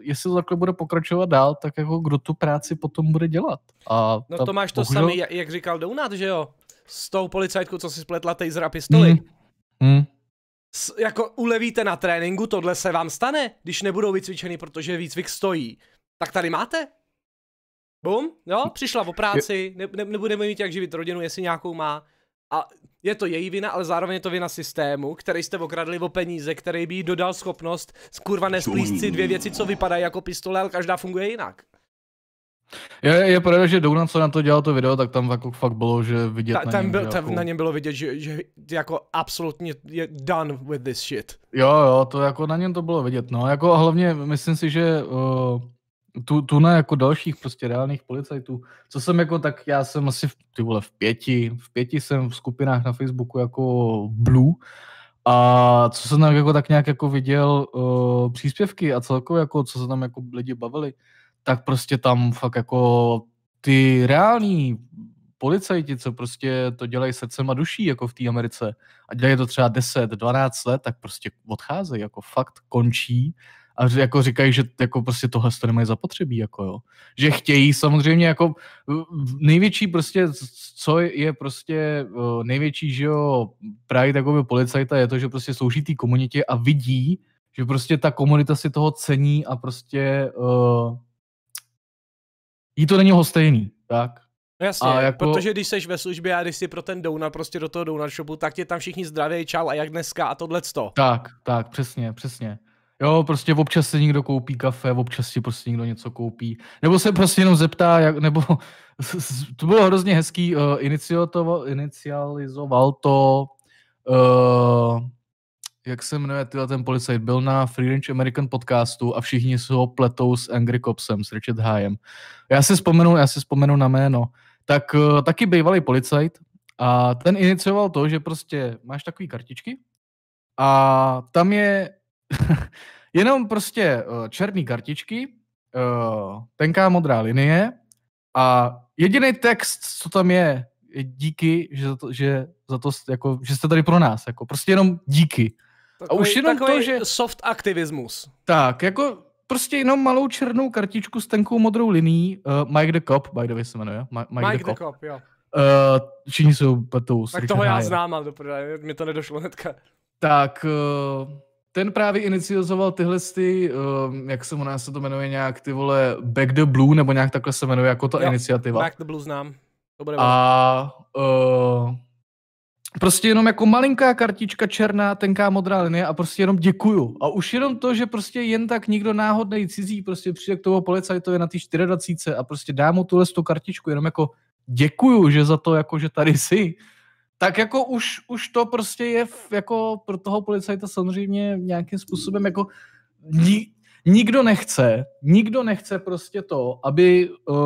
jestli to takhle bude pokračovat dál, tak jako kdo tu práci potom bude dělat. A no ta, to máš to bohužel... samý, jak říkal Donat, že jo? S tou policajtkou, co si spletla taser a pistoli. Mm. Mm. S, jako ulevíte na tréninku, tohle se vám stane, když nebudou vycvičeny, protože výcvik stojí. Tak tady máte. Bum, jo, přišla o práci, ne, ne, nebudeme mít jak živit rodinu, jestli nějakou má. A je to její vina, ale zároveň je to vina systému, který jste okradli o peníze, který by jí dodal schopnost kurva nesplíst si dvě věci, co vypadají jako pistole, ale každá funguje jinak. Je, je pravda, že Dounan, co na to dělal to video, tak tam jako fakt bylo, že vidět Ta, na tam něm, byl, tam jako... na něm bylo vidět, že, že jako absolutně je done with this shit. Jo, jo, to jako na něm to bylo vidět, no, jako hlavně myslím si, že uh, tu, tu na jako dalších prostě reálných policajtů, co jsem jako tak, já jsem asi v, ty vole, v pěti, v pěti jsem v skupinách na Facebooku jako Blue a co jsem tam jako tak nějak jako viděl uh, příspěvky a celkově jako, co se tam jako lidi bavili, tak prostě tam fakt jako ty reální policajti, co prostě to dělají srdcem a duší, jako v té Americe, a dělají to třeba 10, 12 let, tak prostě odcházejí, jako fakt končí a jako říkají, že jako prostě tohle to nemají zapotřebí, jako jo. Že chtějí samozřejmě jako největší prostě, co je prostě největší, že jo, právě takový policajta je to, že prostě slouží té komunitě a vidí, že prostě ta komunita si toho cení a prostě uh, jí to není stejný, tak? No jasně, a jako... protože když jsi ve službě a když jsi pro ten donut, prostě do toho donut shopu, tak tě tam všichni zdraví, čau a jak dneska a to. Tak, tak, přesně, přesně. Jo, prostě občas si někdo koupí kafe, občas si prostě někdo něco koupí. Nebo se prostě jenom zeptá, jak, nebo to bylo hrozně hezký, uh, inicializoval to, uh, jak se jmenuje tyhle ten policajt, byl na Free Range American podcastu a všichni se ho pletou s Angry Copsem, s Richard Hyem. Já si vzpomenu, já si vzpomenu na jméno. Tak uh, taky bývalý policajt a ten inicioval to, že prostě máš takové kartičky a tam je Jenom prostě eh, černé kartičky, eh, tenká modrá linie a jediný text, co tam je, je díky, že za to, že, za to jako, že jste tady pro nás. Jako, prostě jenom díky. Takový, a už jenom to, že... soft aktivismus. Tak, jako prostě jenom malou černou kartičku s tenkou modrou liní. Uh, eh, Mike the Cop, by the way se jmenuje. Ma- Mike, Mike the, the Cop, Cop jo. Uh, činí jsou patou? Tak toho já znám, ale mi mě to nedošlo hnedka. Tak, uh, ten právě inicioval tyhle ty, um, ehm, jak se u nás se to jmenuje nějak, ty vole Back the Blue, nebo nějak takhle se jmenuje, jako ta jo, iniciativa. Back the Blue znám. To bude a uh, prostě jenom jako malinká kartička černá, tenká modrá linie a prostě jenom děkuju. A už jenom to, že prostě jen tak nikdo náhodný cizí prostě přijde k toho policajtovi na ty 24 a prostě dá mu tuhle tu kartičku, jenom jako děkuju, že za to jako, že tady jsi tak jako už, už to prostě je jako pro toho policajta samozřejmě nějakým způsobem jako ni, nikdo nechce, nikdo nechce prostě to, aby uh,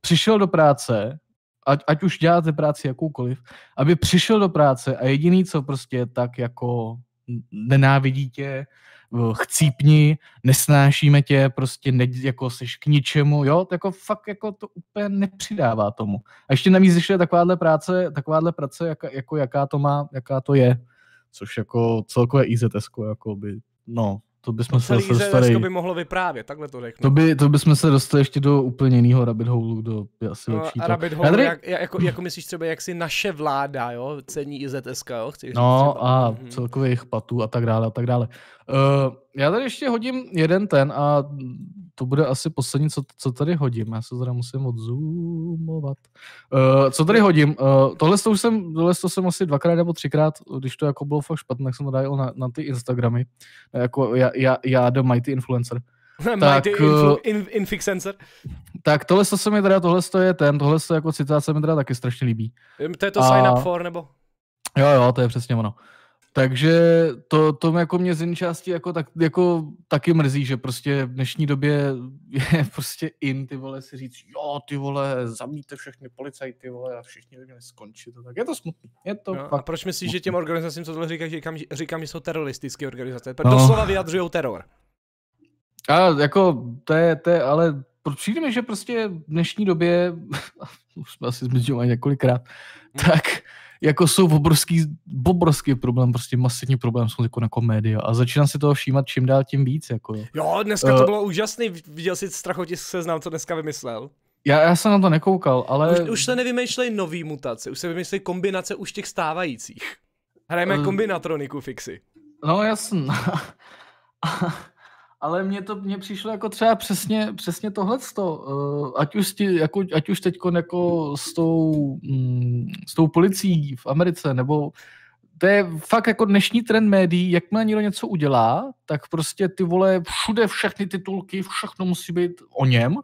přišel do práce, ať, ať už děláte práci jakoukoliv, aby přišel do práce a jediný, co prostě tak jako nenávidí tě, Eh, chcípni, nesnášíme tě, prostě ne, jako seš k ničemu, jo, to jako fakt jako to úplně nepřidává tomu. A ještě navíc, když je takováhle práce, takováhle práce, jak, jako jaká to má, jaká to je, což jako celkové IZS, jako by, no, to bychom to se dostali dostali... by mohlo vyprávět, takhle to řeknu. To, by, to bychom se dostali ještě do úplně jiného rabbit hole, do asi no, lepší. Rabbit hole, tady... jak, jako, jako myslíš třeba, jak si naše vláda, jo, cení IZSK, jo, chci říct No třeba. a mhm. celkově jejich patů a tak dále a tak dále. Uh, já tady ještě hodím jeden ten a to bude asi poslední, co, co tady hodím. Já se teda musím odzoomovat. Uh, eh, co tady hodím? Uh, tohle, to už jsem, tohle to jsem asi dvakrát nebo třikrát, když to jako bylo fakt špatné, tak jsem to dal na, na ty Instagramy. Jako, já, já, já do Mighty Influencer. tak, influ, eh, in, infixencer. Tak tohle se mi teda, tohle je ten, tohle se jako citace mi teda taky strašně líbí. To je to a... sign up for, nebo? Jo, jo, to je přesně ono. Takže to, to jako mě z jedné části jako, tak, jako taky mrzí, že prostě v dnešní době je prostě in ty vole si říct, jo ty vole, zamíte všechny policajty vole a všichni by měli skončit. Tak je to smutný. Je to no, a proč myslíš, smutný. že těm organizacím, co tohle říkáš, říkám, říkám, že jsou teroristické organizace? Protože no. doslova vyjadřují teror. A jako, to je, to je, ale přijde mi, že prostě v dnešní době, už jsme asi zmiňovali několikrát, hmm. tak jako jsou obrovský, obrovský problém, prostě masivní problém jsou jako, jako média a začínám si toho všímat čím dál tím víc. Jako, jo. jo, dneska uh, to eh, bylo úžasný, viděl jsi strachotis seznam, co dneska vymyslel. Já, já jsem na to nekoukal, ale... Už, už se nevymýšlej nový mutace, už se vymýšlej kombinace už těch stávajících. Hrajeme uh, eh, kombinatroniku fixy. No jasně. ale mně to mně přišlo jako třeba přesně, přesně tohle eh, ať už, ti, jako, ať už teď jako s tou, mm, s tou policií v Americe, nebo to je fakt jako dnešní trend médií, jakmile někdo něco udělá, tak prostě ty vole všude všechny titulky, všechno musí být o něm.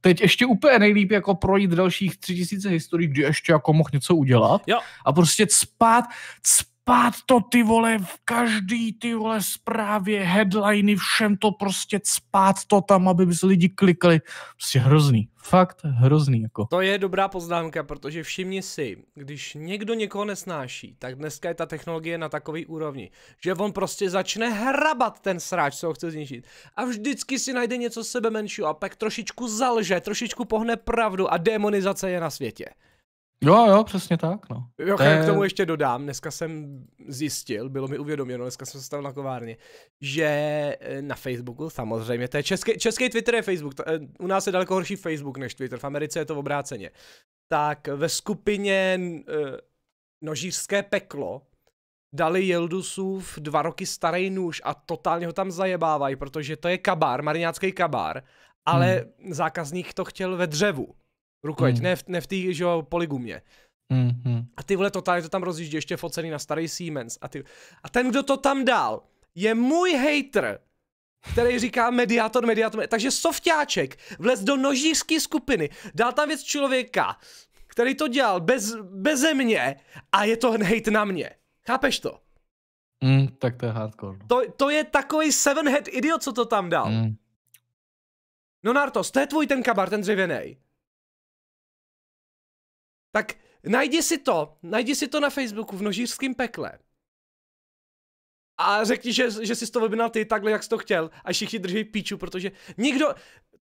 Teď ještě úplně nejlíp jako projít dalších tři tisíce historií, kdy ještě jako mohl něco udělat jo. a prostě cpát, cpát cpát to, ty vole, v každý, ty vole, zprávě, headliny, všem to prostě cpát to tam, aby se lidi klikli. Prostě hrozný, fakt hrozný, jako. To je dobrá poznámka, protože všimni si, když někdo někoho nesnáší, tak dneska je ta technologie na takový úrovni, že on prostě začne hrabat ten sráč, co ho chce zničit. A vždycky si najde něco sebe menšího a pak trošičku zalže, trošičku pohne pravdu a demonizace je na světě. Jo, jo, přesně tak. No. Jo, to je... k tomu ještě dodám, dneska jsem zjistil, bylo mi uvědoměno, dneska jsem se na kovárně, že eh, na Facebooku, samozřejmě, to je český, český Twitter je Facebook, to, eh, u nás je daleko horší Facebook než Twitter, v Americe je to v obráceně. Tak ve skupině uh, Nožířské peklo dali Jeldusův dva roky starý nůž a totálně ho tam zajebávají, protože to je kabár, mariňácký kabár, ale hmm. zákazník to chtěl ve dřevu. Rukojeť, mm. ne v, v té, poligumě. Mm-hmm. A ty vole totálně to tam rozjíždí, ještě focený na starý Siemens. A, ty... a ten, kdo to tam dal, je můj hater, který říká mediátor, mediátor. Takže softáček vlez do nožířské skupiny, dal tam věc člověka, který to dělal bez, beze mě a je to hate na mě. Chápeš to? Mm, tak to je hardcore. No. To, to je takový seven head idiot, co to tam dal. Mm. No Nartos, to je tvůj ten kabar, ten dřevěnej. Tak najdi si to, najdi si to na Facebooku v nožířském pekle. A řekni, že, že jsi to vybinal ty takhle, jak jsi to chtěl. A všichni drží píču, protože nikdo,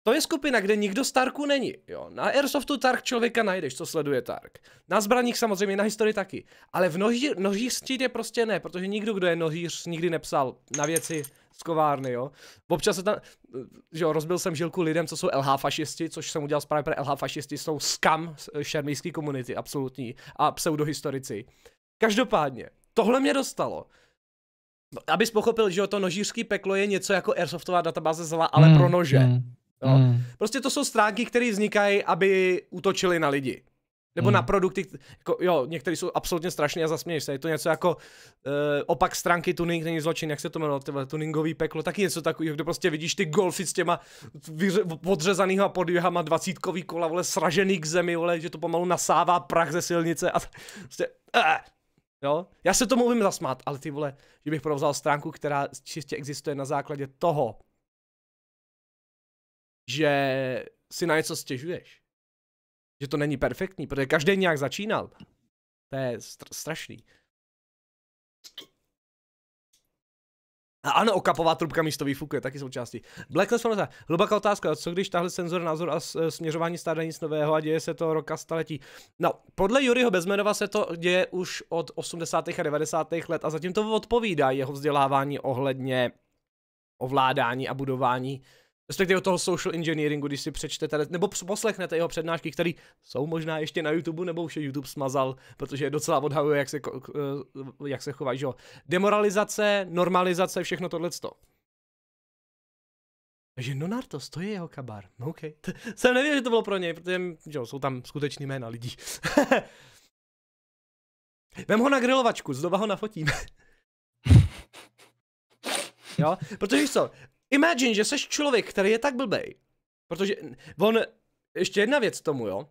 to je skupina, kde nikdo z Tarku není, jo. Na Airsoftu Tark člověka najdeš, co sleduje Tark. Na zbraních samozřejmě, na historii taky. Ale v noží, je prostě ne, protože nikdo, kdo je nožíř, nikdy nepsal na věci z kovárny, jo. Občas se tam, že jo, rozbil jsem žilku lidem, co jsou LH fašisti, což jsem udělal zprávě pro LH fašisti, jsou skam eh, šermíský komunity, absolutní, a pseudohistorici. Každopádně, tohle mě dostalo. No, abys pochopil, že jo, to nožířský peklo je něco jako airsoftová databáze zla, ale hmm, pro nože. Hmm. Jo? Mm. Prostě to jsou stránky, které vznikají, aby útočili na lidi. Nebo mm. na hmm. produkty, jako, jo, některé jsou absolutně strašné a zasměješ se. Je to něco jako uh, opak stránky tuning není zločin, jak se to jmenuje, tuningový peklo, taky něco takového, kde prostě vidíš ty golfy s těma podřezanýma podvihama, dvacítkový kola, vole, sražený k zemi, vole, že to pomalu nasává prach ze silnice a prostě, uh, jo. Já se tomu umím zasmát, ale ty vole, že bych provzal stránku, která čistě existuje na základě toho, že si na něco stěžuješ. Že to není perfektní, protože každý nějak začínal. To je str- strašný. A ano, okapová trubka místo výfuku je taky součástí. Blacklist Fantasy. Hluboká otázka, co když tahle senzor názor a e, směřování stále nic nového a děje se to roka staletí? No, podle Juryho Bezmenova se to děje už od 80. a 90. let a zatím to odpovídá jeho vzdělávání ohledně ovládání a budování respektive toho social engineeringu, když si přečtete, nebo poslechnete jeho přednášky, které jsou možná ještě na YouTube, nebo už je YouTube smazal, protože je docela odhaluje, jak se, eh, jak se chovají, že jo. Demoralizace, normalizace, všechno tohleto. Takže Nonartos, to je jeho kabar. No OK. T- jsem nevěděl, že to bylo pro něj, protože že jo, jsou tam skutečný jména lidí. Vem ho na grilovačku, znova ho nafotím. jo, protože co, Imagine, že jsi člověk, který je tak blbej. Protože on, ještě jedna věc tomu, jo.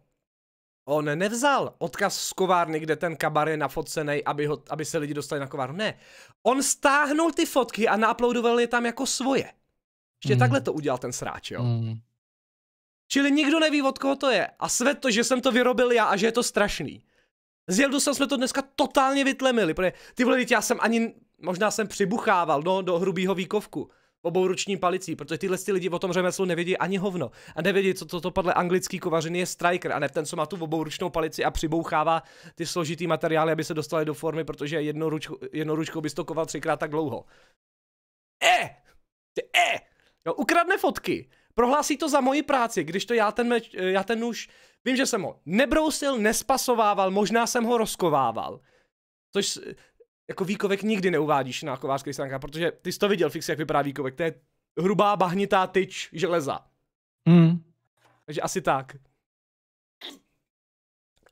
On nevzal odkaz z kovárny, kde ten kabar je nafocený, aby, ho, aby se lidi dostali na kovárnu. Ne. On stáhnul ty fotky a nauploadoval je tam jako svoje. Ještě mm. takhle to udělal ten sráč, jo. Mm. Čili nikdo neví, od koho to je. A svět to, že jsem to vyrobil já a že je to strašný. Z Jeldusem jsme to dneska totálně vytlemili, protože ty vole, já jsem ani, možná jsem přibuchával no, do hrubýho výkovku obouruční palicí, protože tyhle ty lidi o tom řemeslu nevědí ani hovno a nevědí, co to, to podle anglický kovařiny je striker a ne ten, co má tu obouručnou palici a přibouchává ty složitý materiály, aby se dostali do formy, protože jednou ručkou, jednou ručkou bys to koval třikrát tak dlouho. E! Ty e! Jo, no, ukradne fotky, prohlásí to za moji práci, když to já ten, meč, já ten nůž, vím, že jsem ho nebrousil, nespasovával, možná jsem ho rozkovával. Což jako výkovek nikdy neuvádíš na kovářských stránkách, protože ty jsi to viděl fix, jak vypadá výkovek. To je hrubá bahnitá tyč železa. Mm. Takže asi tak.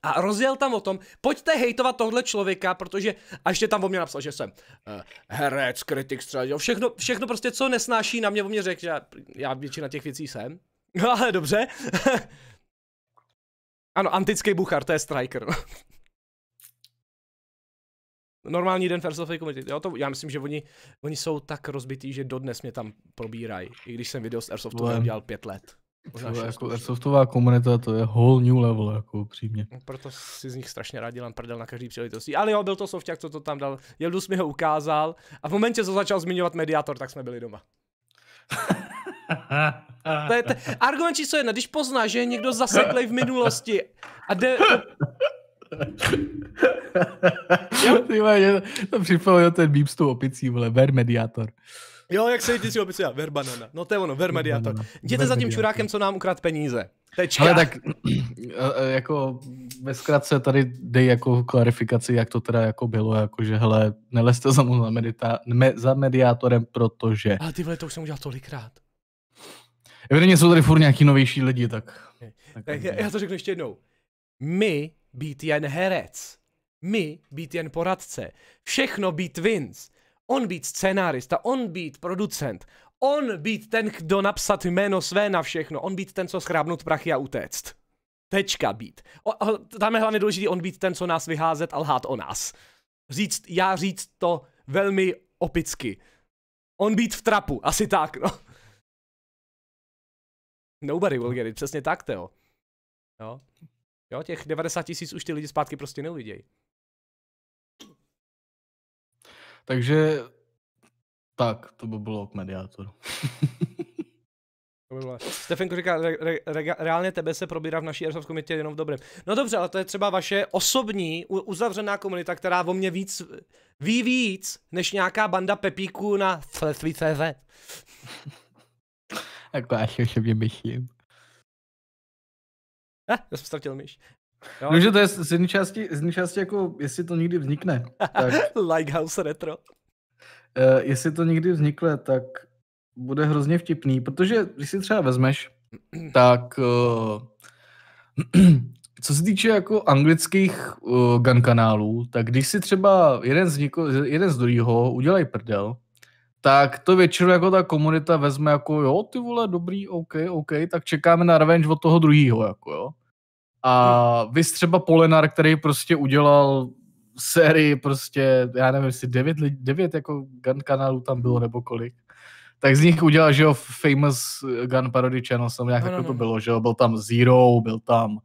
A rozjel tam o tom, pojďte hejtovat tohle člověka, protože a ještě tam o mě napsal, že jsem uh, herec, kritik, střel, všechno, všechno prostě, co nesnáší na mě, o mě řekl, že já, já většina těch věcí jsem. No ale dobře. ano, antický buchar, to je striker normální den First of Community. Jo, to, já myslím, že oni, oni jsou tak rozbití, že dodnes mě tam probírají, i když jsem video s Airsoftu dělal pět let. Možná jako Airsoftová komunita to je whole new level, jako upřímně. No, proto si z nich strašně rád dělám prdel na každý příležitosti. Ale jo, byl to Sofťák, co to tam dal. Jeldus mi ho ukázal a v momentě, co začal zmiňovat mediátor, tak jsme byli doma. to je t- argument číslo jedna, když poznáš, že je někdo zaseklej v minulosti a jde, jo? Ty mě to připomíná ten mým s tou opicí, vole, ver mediátor. Jo, jak se ti si opisuje, ver banana. No to je ono, ver mediátor. Jděte za tím čurákem, co nám ukrad peníze. Tečka. Ale tak eh, eh, jako ve zkratce tady dej jako klarifikaci, jak to teda jako bylo, jako že hele, nelezte za mnou za, me, za mediátorem, protože... Ale ty vole, to už jsem udělal tolikrát. Evidentně jsou tady furt nějaký novější lidi, tak... Tak, tak já to řeknu ještě jednou. My být jen herec. My být jen poradce. Všechno být Vince. On být scénárista, on být producent, on být ten, kdo napsat jméno své na všechno, on být ten, co schrábnout prachy a utéct. Tečka být. O, o, tam je hlavně důležitý on být ten, co nás vyházet a lhát o nás. Říct, já říct to velmi opicky. On být v trapu, asi tak, no. Nobody will get it, přesně tak, Teo. Jo. Jo, těch 90 tisíc už ty lidi zpátky prostě neuvidějí. Takže tak, to by bylo k mediátoru. Stefanko říká, re, re, re, reálně tebe se probírá v naší Airsoft komitě jenom v dobrém. No dobře, ale to je třeba vaše osobní uzavřená komunita, která o mě víc, ví víc, než nějaká banda pepíků na Flesví.cz. Jako já si osobně myslím já jsem ztratil myš. Jo. No, že to je z jedné části, z jedné části jako, jestli to nikdy vznikne. Tak, Lighthouse Retro. Uh, jestli to nikdy vznikne, tak bude hrozně vtipný, protože když si třeba vezmeš, tak uh, co se týče jako anglických uh, gun kanálů, tak když si třeba jeden z, niko, jeden z druhého udělej prdel, tak to většinou jako ta komunita vezme jako jo, ty vole, dobrý, OK, OK, tak čekáme na revenge od toho druhého, jako jo. A hmm. vy třeba Polenar, který prostě udělal sérii prostě, já nevím, jestli devět, devět jako gun kanálů tam bylo nebo kolik. Tak z nich udělal, že jo, famous gun parody channel, jsem nějak no, no, jako no. to bylo, že jo, byl tam Zero, byl tam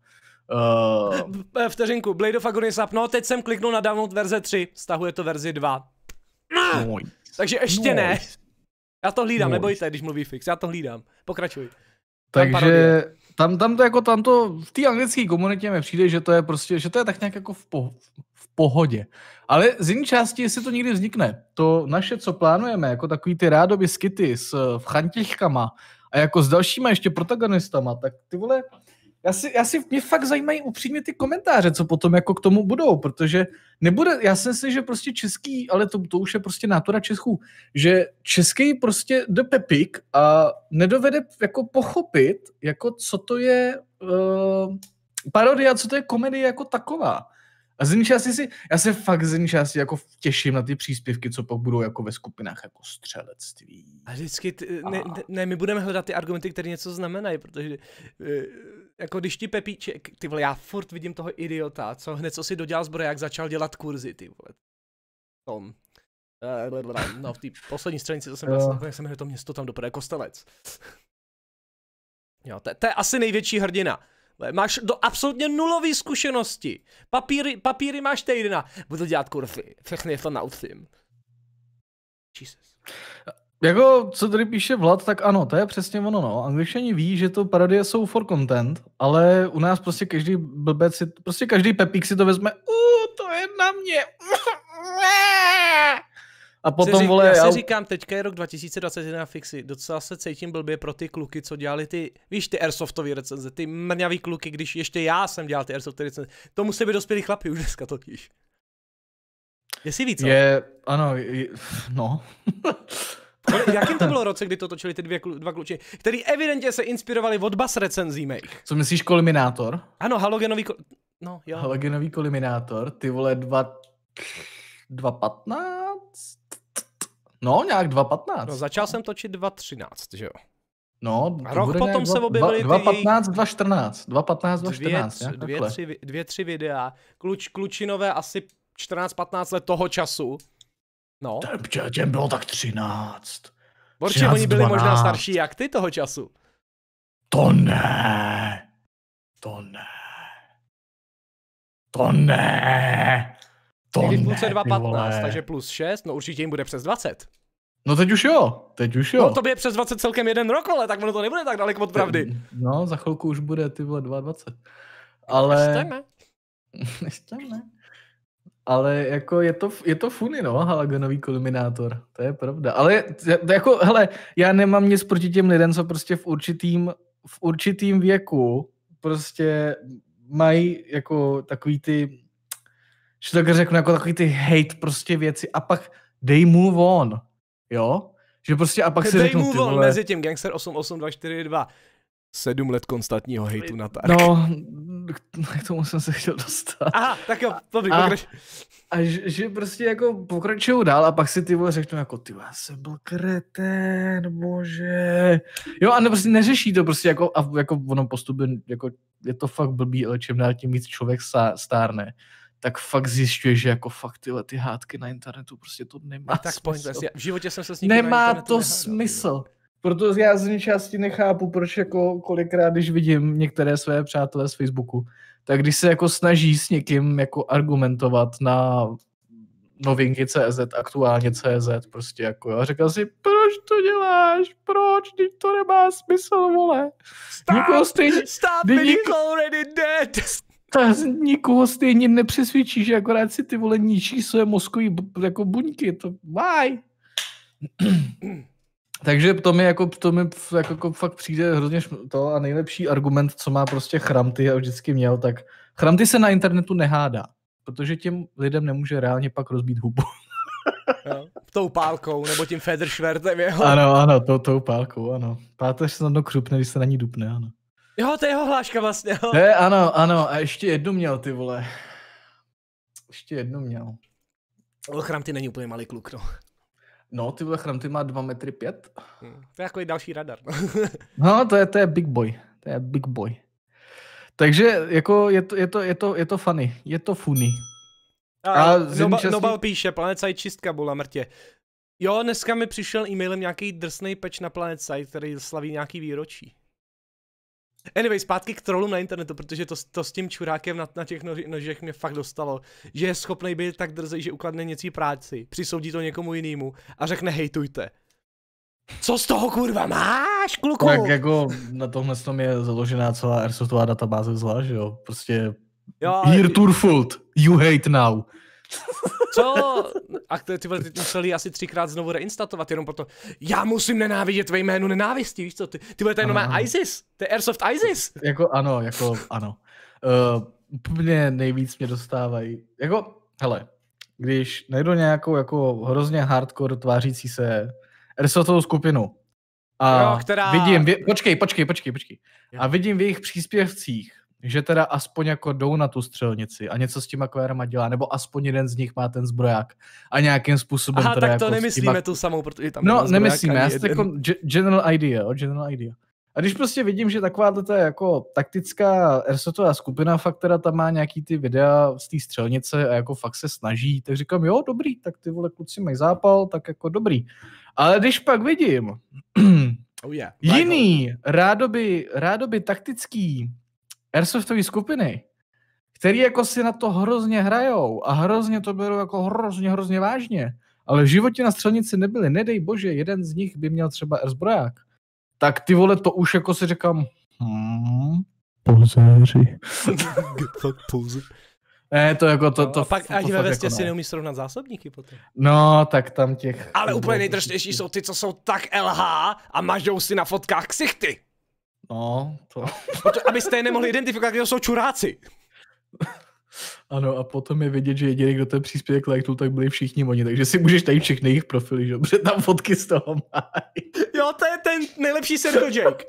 Uh... Eh, Vteřinku, Blade of Agony Sap, no teď jsem kliknul na download verze 3, stahuje to verzi 2. No. Takže ještě no. ne. Já to hlídám, no. nebojte, když mluví fix, já to hlídám. Pokračuj. Takže tam, tam to jako, tam to, v té anglické komunitě mi přijde, že to je prostě, že to je tak nějak jako v, po, v pohodě. Ale z jiné části, jestli to někdy vznikne, to naše, co plánujeme, jako takový ty rádoby skity s eh, vchantěchkama a jako s dalšíma ještě protagonistama, tak ty vole, já si, já si, mě fakt zajímají upřímně ty komentáře, co potom jako k tomu budou, protože nebude, já si myslím, že prostě český, ale to, to už je prostě natura Česků, že český prostě jde pepik a nedovede jako pochopit, jako co to je uh, parodia, co to je komedie jako taková. A z si, já se fakt z jedné jako těším na ty příspěvky, co pak budou jako ve skupinách jako střelectví. A vždycky, ty, ne, ne, my budeme hledat ty argumenty, které něco znamenají, protože eh, jako když ti Pepíček, ty vole, já furt vidím toho idiota, co hned co si dodělal zbroje, jak začal dělat kurzy, ty vole. Tom. Eh, no, v té poslední stranici, co jsem byl, jak jsem to město tam doprve, Kostelec. Jako jo, to, to je asi největší hrdina Máš do absolutně nulové zkušenosti. Papíry, papíry máš na. Budu dělat kurzy. Všechny to naučím. Jesus. Jako, co tady píše Vlad, tak ano, to je přesně ono, no. Angličani ví, že to parodie jsou for content, ale u nás prostě každý blbec si, prostě každý pepík si to vezme, u, to je na mě. A potom, si, vole, já si já... říkám, teďka je rok 2021 fixy, docela se cítím blbě pro ty kluky, co dělali ty, víš, ty airsoftové recenze, ty mrňavý kluky, když ještě já jsem dělal ty airsoftové recenze, to musí být dospělí chlapi už dneska totiž. si víc, Je, ano, je, no. Jakým to bylo roce, kdy to točili ty dvě, dva kluči, který evidentně se inspirovali od bas recenzí Co myslíš, koliminátor? Ano, halogenový, ko... no, jo. halogenový koliminátor, ty vole, dva, dva patnáct. No, nějak 2.15. No, začal jsem točit 2.13, že jo? No, a rok potom dva, se objevily dva, dva ty 2.15, 2.14, 2.15, 2.14, dvě, dvě, tři videa, Kluč, klučinové asi 14-15 let toho času. No. Těm bylo tak 13. Borče, oni byli 12. možná starší jak ty toho času. To ne. To ne. To ne. To Kdy v půlce 2.15, takže plus 6, no určitě jim bude přes 20. No teď už jo, teď už jo. No to je přes 20 celkem jeden rok, ale tak ono to nebude tak daleko od pravdy. No, za chvilku už bude ty vole 22. Ale... Nechceme. Nechceme. Ale jako je to, je to funy, no, halagonový kulminátor, to je pravda. Ale jako, hele, já nemám nic proti těm lidem, co prostě v určitým, v určitým věku prostě mají jako takový ty že tak řeknu jako takový ty hate prostě věci a pak they move on, jo? Že prostě a pak si řeknu, move on, vole, mezi tím Gangster 88242. Sedm let konstantního hejtu na tak. No, k tomu jsem se chtěl dostat. Aha, tak jo, dobrý, a, pokrač. A že, že prostě jako pokračuju dál a pak si ty vole řeknu jako, ty já jsem byl kretén, bože. Jo, a ne, prostě neřeší to prostě jako, a jako ono postupně, jako je to fakt blbý, ale čím dál tím víc člověk stárne tak fakt zjišťuješ, že jako fakt tyhle ty hádky na internetu prostě to nemá tak smysl. Point, v životě jsem se s Nemá na to nehádal, smysl. Jo. Proto já z části nechápu, proč jako kolikrát, když vidím některé své přátelé z Facebooku, tak když se jako snaží s někým jako argumentovat na novinky CZ, aktuálně CZ, prostě jako jo. řekl si, proč to děláš? Proč? Teď to nemá smysl, vole. Stop! Nikoho stejně, stop it, already dead! ta nikoho stejně že akorát si ty vole ničí své mozkový jako buňky, to why? Takže to mi, jako, to mi jako, jako fakt přijde hrozně to a nejlepší argument, co má prostě Chramty a vždycky měl, tak Chramty se na internetu nehádá, protože těm lidem nemůže reálně pak rozbít hubu. No, tou pálkou, nebo tím Federschwertem jeho. Ano, ano, to, tou pálkou, ano. Páteř snadno křupne, když se na ní dupne, ano. Jo, to je jeho hláška vlastně, jo. Je, ano, ano, a ještě jednu měl, ty vole. Ještě jednu měl. O, ty není úplně malý kluk, no. No, ty vole, ty má 2 metry 5. Hmm, to je jako další radar. no, to je, to je big boy. To je big boy. Takže jako je to, je to, je to, je to funny. Je to funny. A, a Noba, časný... Nobal píše, Planet Side čistka byla mrtě. Jo, dneska mi přišel e-mailem nějaký drsný peč na Planet Side, který slaví nějaký výročí. Anyway, zpátky k trolům na internetu, protože to, to s tím čurákem na, na těch noži, nožích mě fakt dostalo, že je schopný být tak drzej, že ukladne něcí práci, přisoudí to někomu jinému a řekne hejtujte. Co z toho kurva máš, kluku? Tak jako na tomhle tom je založená celá Airsoftová databáze zla, že jo? Prostě jo, here turfult, you hate now. co? A ty, ty, ty museli asi třikrát znovu reinstatovat, jenom proto, já musím nenávidět ve jménu nenávistí, víš co? Ty, ty bude to jenom ISIS, to je Airsoft ISIS. Jako ano, jako ano. Uh, úplně nejvíc mě dostávají, jako, hele, když najdu nějakou jako hrozně hardcore tvářící se airsoftovou skupinu, a no, která... vidím, vě... počkej, počkej, počkej, počkej. A vidím v jejich příspěvcích že teda aspoň jako jdou na tu střelnici a něco s těma akvérama dělá, nebo aspoň jeden z nich má ten zbroják a nějakým způsobem Aha, teda tak to jako nemyslíme tu samou, protože tam No, nemyslíme, já jako general idea, jo, general idea. A když prostě vidím, že taková to jako taktická airsoftová skupina fakt teda tam má nějaký ty videa z té střelnice a jako fakt se snaží, tak říkám, jo, dobrý, tak ty vole kluci mají zápal, tak jako dobrý. Ale když pak vidím oh yeah, jiný rádoby, rádoby taktický airsoftové skupiny, který jako si na to hrozně hrajou a hrozně to berou jako hrozně, hrozně vážně, ale v životě na střelnici nebyli. Nedej bože, jeden z nich by měl třeba airsbroják, Tak ty vole, to už jako si říkám, hmm. Pouzeři. Fakt pouze. Ne, to jako to... to no, a pak to, jako ani ve vestě jako si neumí srovnat zásobníky potom. No, tak tam těch... Ale úplně nejdržnější jsou ty, co jsou tak LH a mažou si na fotkách ksichty. No, to... No, proto, abyste je nemohli identifikovat, kdo jako jsou čuráci. Ano, a potom je vidět, že jediný, kdo ten příspěvek lajknul, tak byli všichni oni, takže si můžeš tady všechny jejich profily, že? Protože tam fotky z toho mají. Jo, to je ten nejlepší Sergio Jack.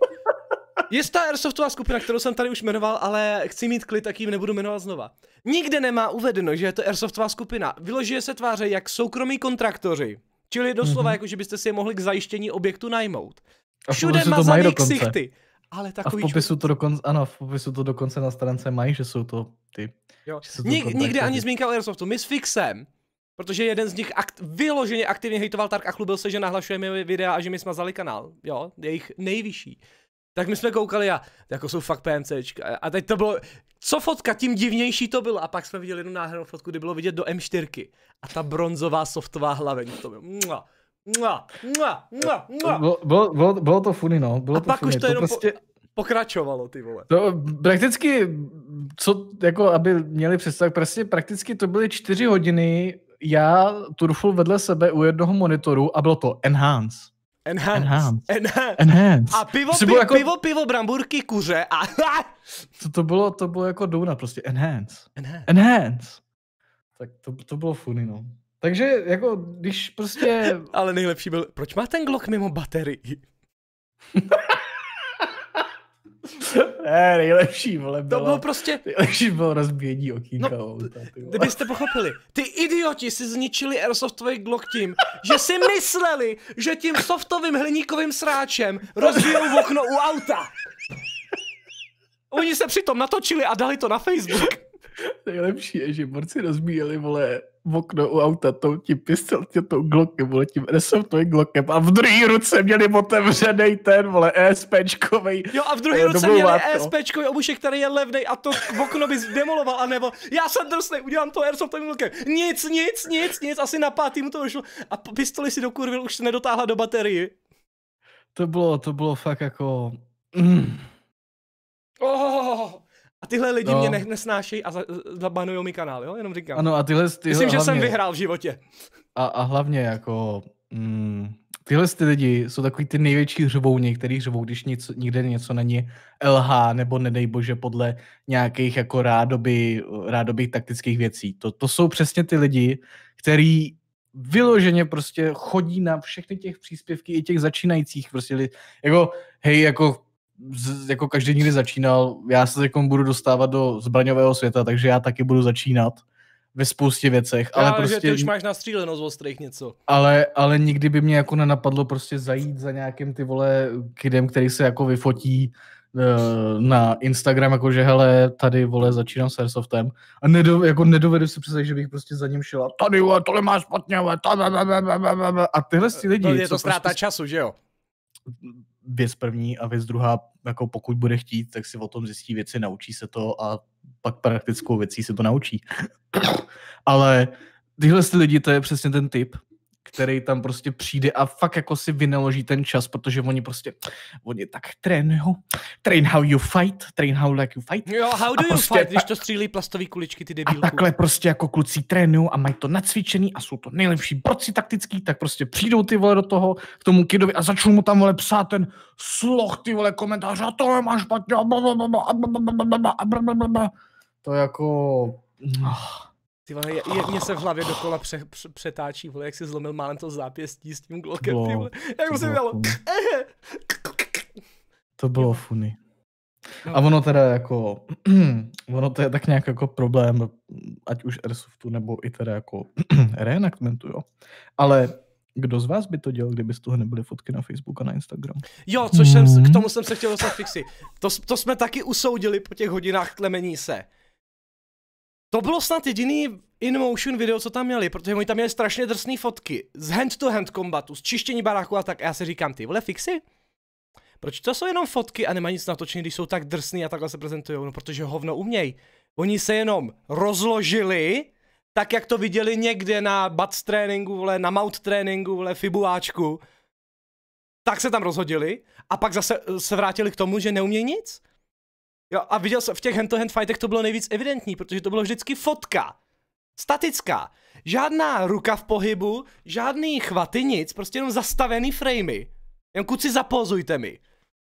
Je ta airsoftová skupina, kterou jsem tady už jmenoval, ale chci mít klid, tak jim nebudu jmenovat znova. Nikde nemá uvedeno, že je to airsoftová skupina. Vyložuje se tváře jak soukromí kontraktoři. Čili doslova, mm-hmm. jako že byste si je mohli k zajištění objektu najmout. A Všude za ksichty ale takový... A v popisu to dokonce, ano, v popisu to dokonce na stránce mají, že jsou to ty... Jo. Jsou to Nik, nikde ani zmínka o Airsoftu. My s Fixem, protože jeden z nich akt, vyloženě aktivně hejtoval Tark a chlubil se, že nahlašujeme videa a že my smazali kanál. Jo, jejich nejvyšší. Tak my jsme koukali a jako jsou fakt PNCčka. A teď to bylo, co fotka, tím divnější to bylo. A pak jsme viděli jednu náhradnou fotku, kdy bylo vidět do M4. A ta bronzová softová hlaveň. To bylo, mua. Mua, mua, mua, mua. Bylo, bylo, bylo, to funny, no. Bylo a to pak funny. už to, to jenom prostě... po, pokračovalo, ty vole. To prakticky, co, jako, aby měli představit, prostě prakticky to byly čtyři hodiny já turful vedle sebe u jednoho monitoru a bylo to Enhance. Enhance. Enhance. Enhance. Enhance. A pivo, pivo, prostě pivo, jako... pivo, pivo, bramburky, kuře a... to, to, bylo, to bylo jako douna prostě. Enhance. Enhance. Enhance. Tak to, to bylo funny, no. Takže jako, když prostě... Ale nejlepší byl, proč má ten Glock mimo baterii? ne, eh, nejlepší, vole, bylo, to bylo prostě... Nejlepší bylo rozbíjení okýnka. No, kdybyste pochopili, ty idioti si zničili airsoftový Glock tím, že si mysleli, že tím softovým hliníkovým sráčem rozbijou v okno u auta. Oni se přitom natočili a dali to na Facebook. Nejlepší je, že borci rozbíjeli, vole, v okno u auta tou tím pistol, tě tou glokem, vole, tím to glokem a v druhé ruce měli otevřený ten, vole, ESPčkovej Jo a v druhé eh, ruce měli ESPčkový obušek, který je levnej a to v okno bys demoloval, anebo já jsem drsnej, udělám to airsoft glokem, Nic, nic, nic, nic, asi na pátý mu to došlo. A pistoli si dokurvil, už se nedotáhla do baterii. To bylo, to bylo fakt jako... Mm. Oh. A tyhle lidi no. mě ne- nesnášejí a zabanují mi kanál, jo? Jenom říkám. Ano, a tyhle... tyhle Myslím, hlavně, že jsem vyhrál v životě. A, a hlavně jako... Mm, tyhle ty lidi jsou takový ty největší hřobouni, který hřovou, když nic, někde něco není LH, nebo nedej bože podle nějakých jako rádoby, rádoby taktických věcí. To, to jsou přesně ty lidi, který vyloženě prostě chodí na všechny těch příspěvky i těch začínajících prostě lidi. Jako, hej, jako z, jako každý někdy začínal, já se jako budu dostávat do zbraňového světa, takže já taky budu začínat ve spoustě věcech, ale já, prostě... Že ty už máš nastřílenost ostrých něco. Ale, ale nikdy by mě jako nenapadlo prostě zajít za nějakým ty vole kidem, který se jako vyfotí eh, na Instagram, jako že hele, tady vole, začínám s Airsoftem a nedo, jako nedovedu si představit, že bych prostě za ním šel a tady vole, tohle máš špatně, vole, ta, ta, ta, ta, a tyhle si lidi. To je to ztráta prostě... času, že jo? věc první a věc druhá, jako pokud bude chtít, tak si o tom zjistí věci, naučí se to a pak praktickou věcí se to naučí. Ale tyhle lidi, to je přesně ten typ, který tam prostě přijde a fakt jako si vynaloží ten čas, protože oni prostě, oni tak trénujou, train how you fight, train how like you fight. Jo, how do a you prostě fight, když to střílí plastový kuličky, ty debilku. A takhle prostě jako kluci trénují a mají to nacvičený a jsou to nejlepší broci taktický, tak prostě přijdou ty vole do toho, k tomu kidovi a začnou mu tam vole psát ten sloh, ty vole komentář, a to máš špatně, a blablabla, a blablabla, a blablabla. To jako... Oh. Ty vole, je, je, mě se v hlavě dokola pře, pře, přetáčí, vole, jak si zlomil málem to zápěstí s tím glokem, ty vole. Jak to, se To bylo funny. No. A ono teda jako, ono to je tak nějak jako problém, ať už Airsoftu, nebo i teda jako reenactmentu, jo. Ale kdo z vás by to dělal, kdyby z toho nebyly fotky na Facebook a na Instagram? Jo, což mm. jsem, k tomu jsem se chtěl dostat fixy. To, to jsme taky usoudili po těch hodinách klemení se. To bylo snad jediný in motion video, co tam měli, protože oni tam měli strašně drsné fotky z hand-to-hand kombatu, z čištění baráku a tak. A já si říkám, ty vole, fixy? Proč to jsou jenom fotky a nemají nic natočené, když jsou tak drsný a takhle se prezentují? No, protože hovno umějí. Oni se jenom rozložili, tak jak to viděli někde na bat tréninku, vole, na mount tréninku, vole, fibuáčku, tak se tam rozhodili a pak zase eh, se vrátili k tomu, že neumějí nic. Jo, a viděl jsem, v těch hand-to-hand fightech to bylo nejvíc evidentní, protože to bylo vždycky fotka. Statická. Žádná ruka v pohybu, žádný chvaty, nic, prostě jenom zastavený framey. Jen kuci zapozujte mi.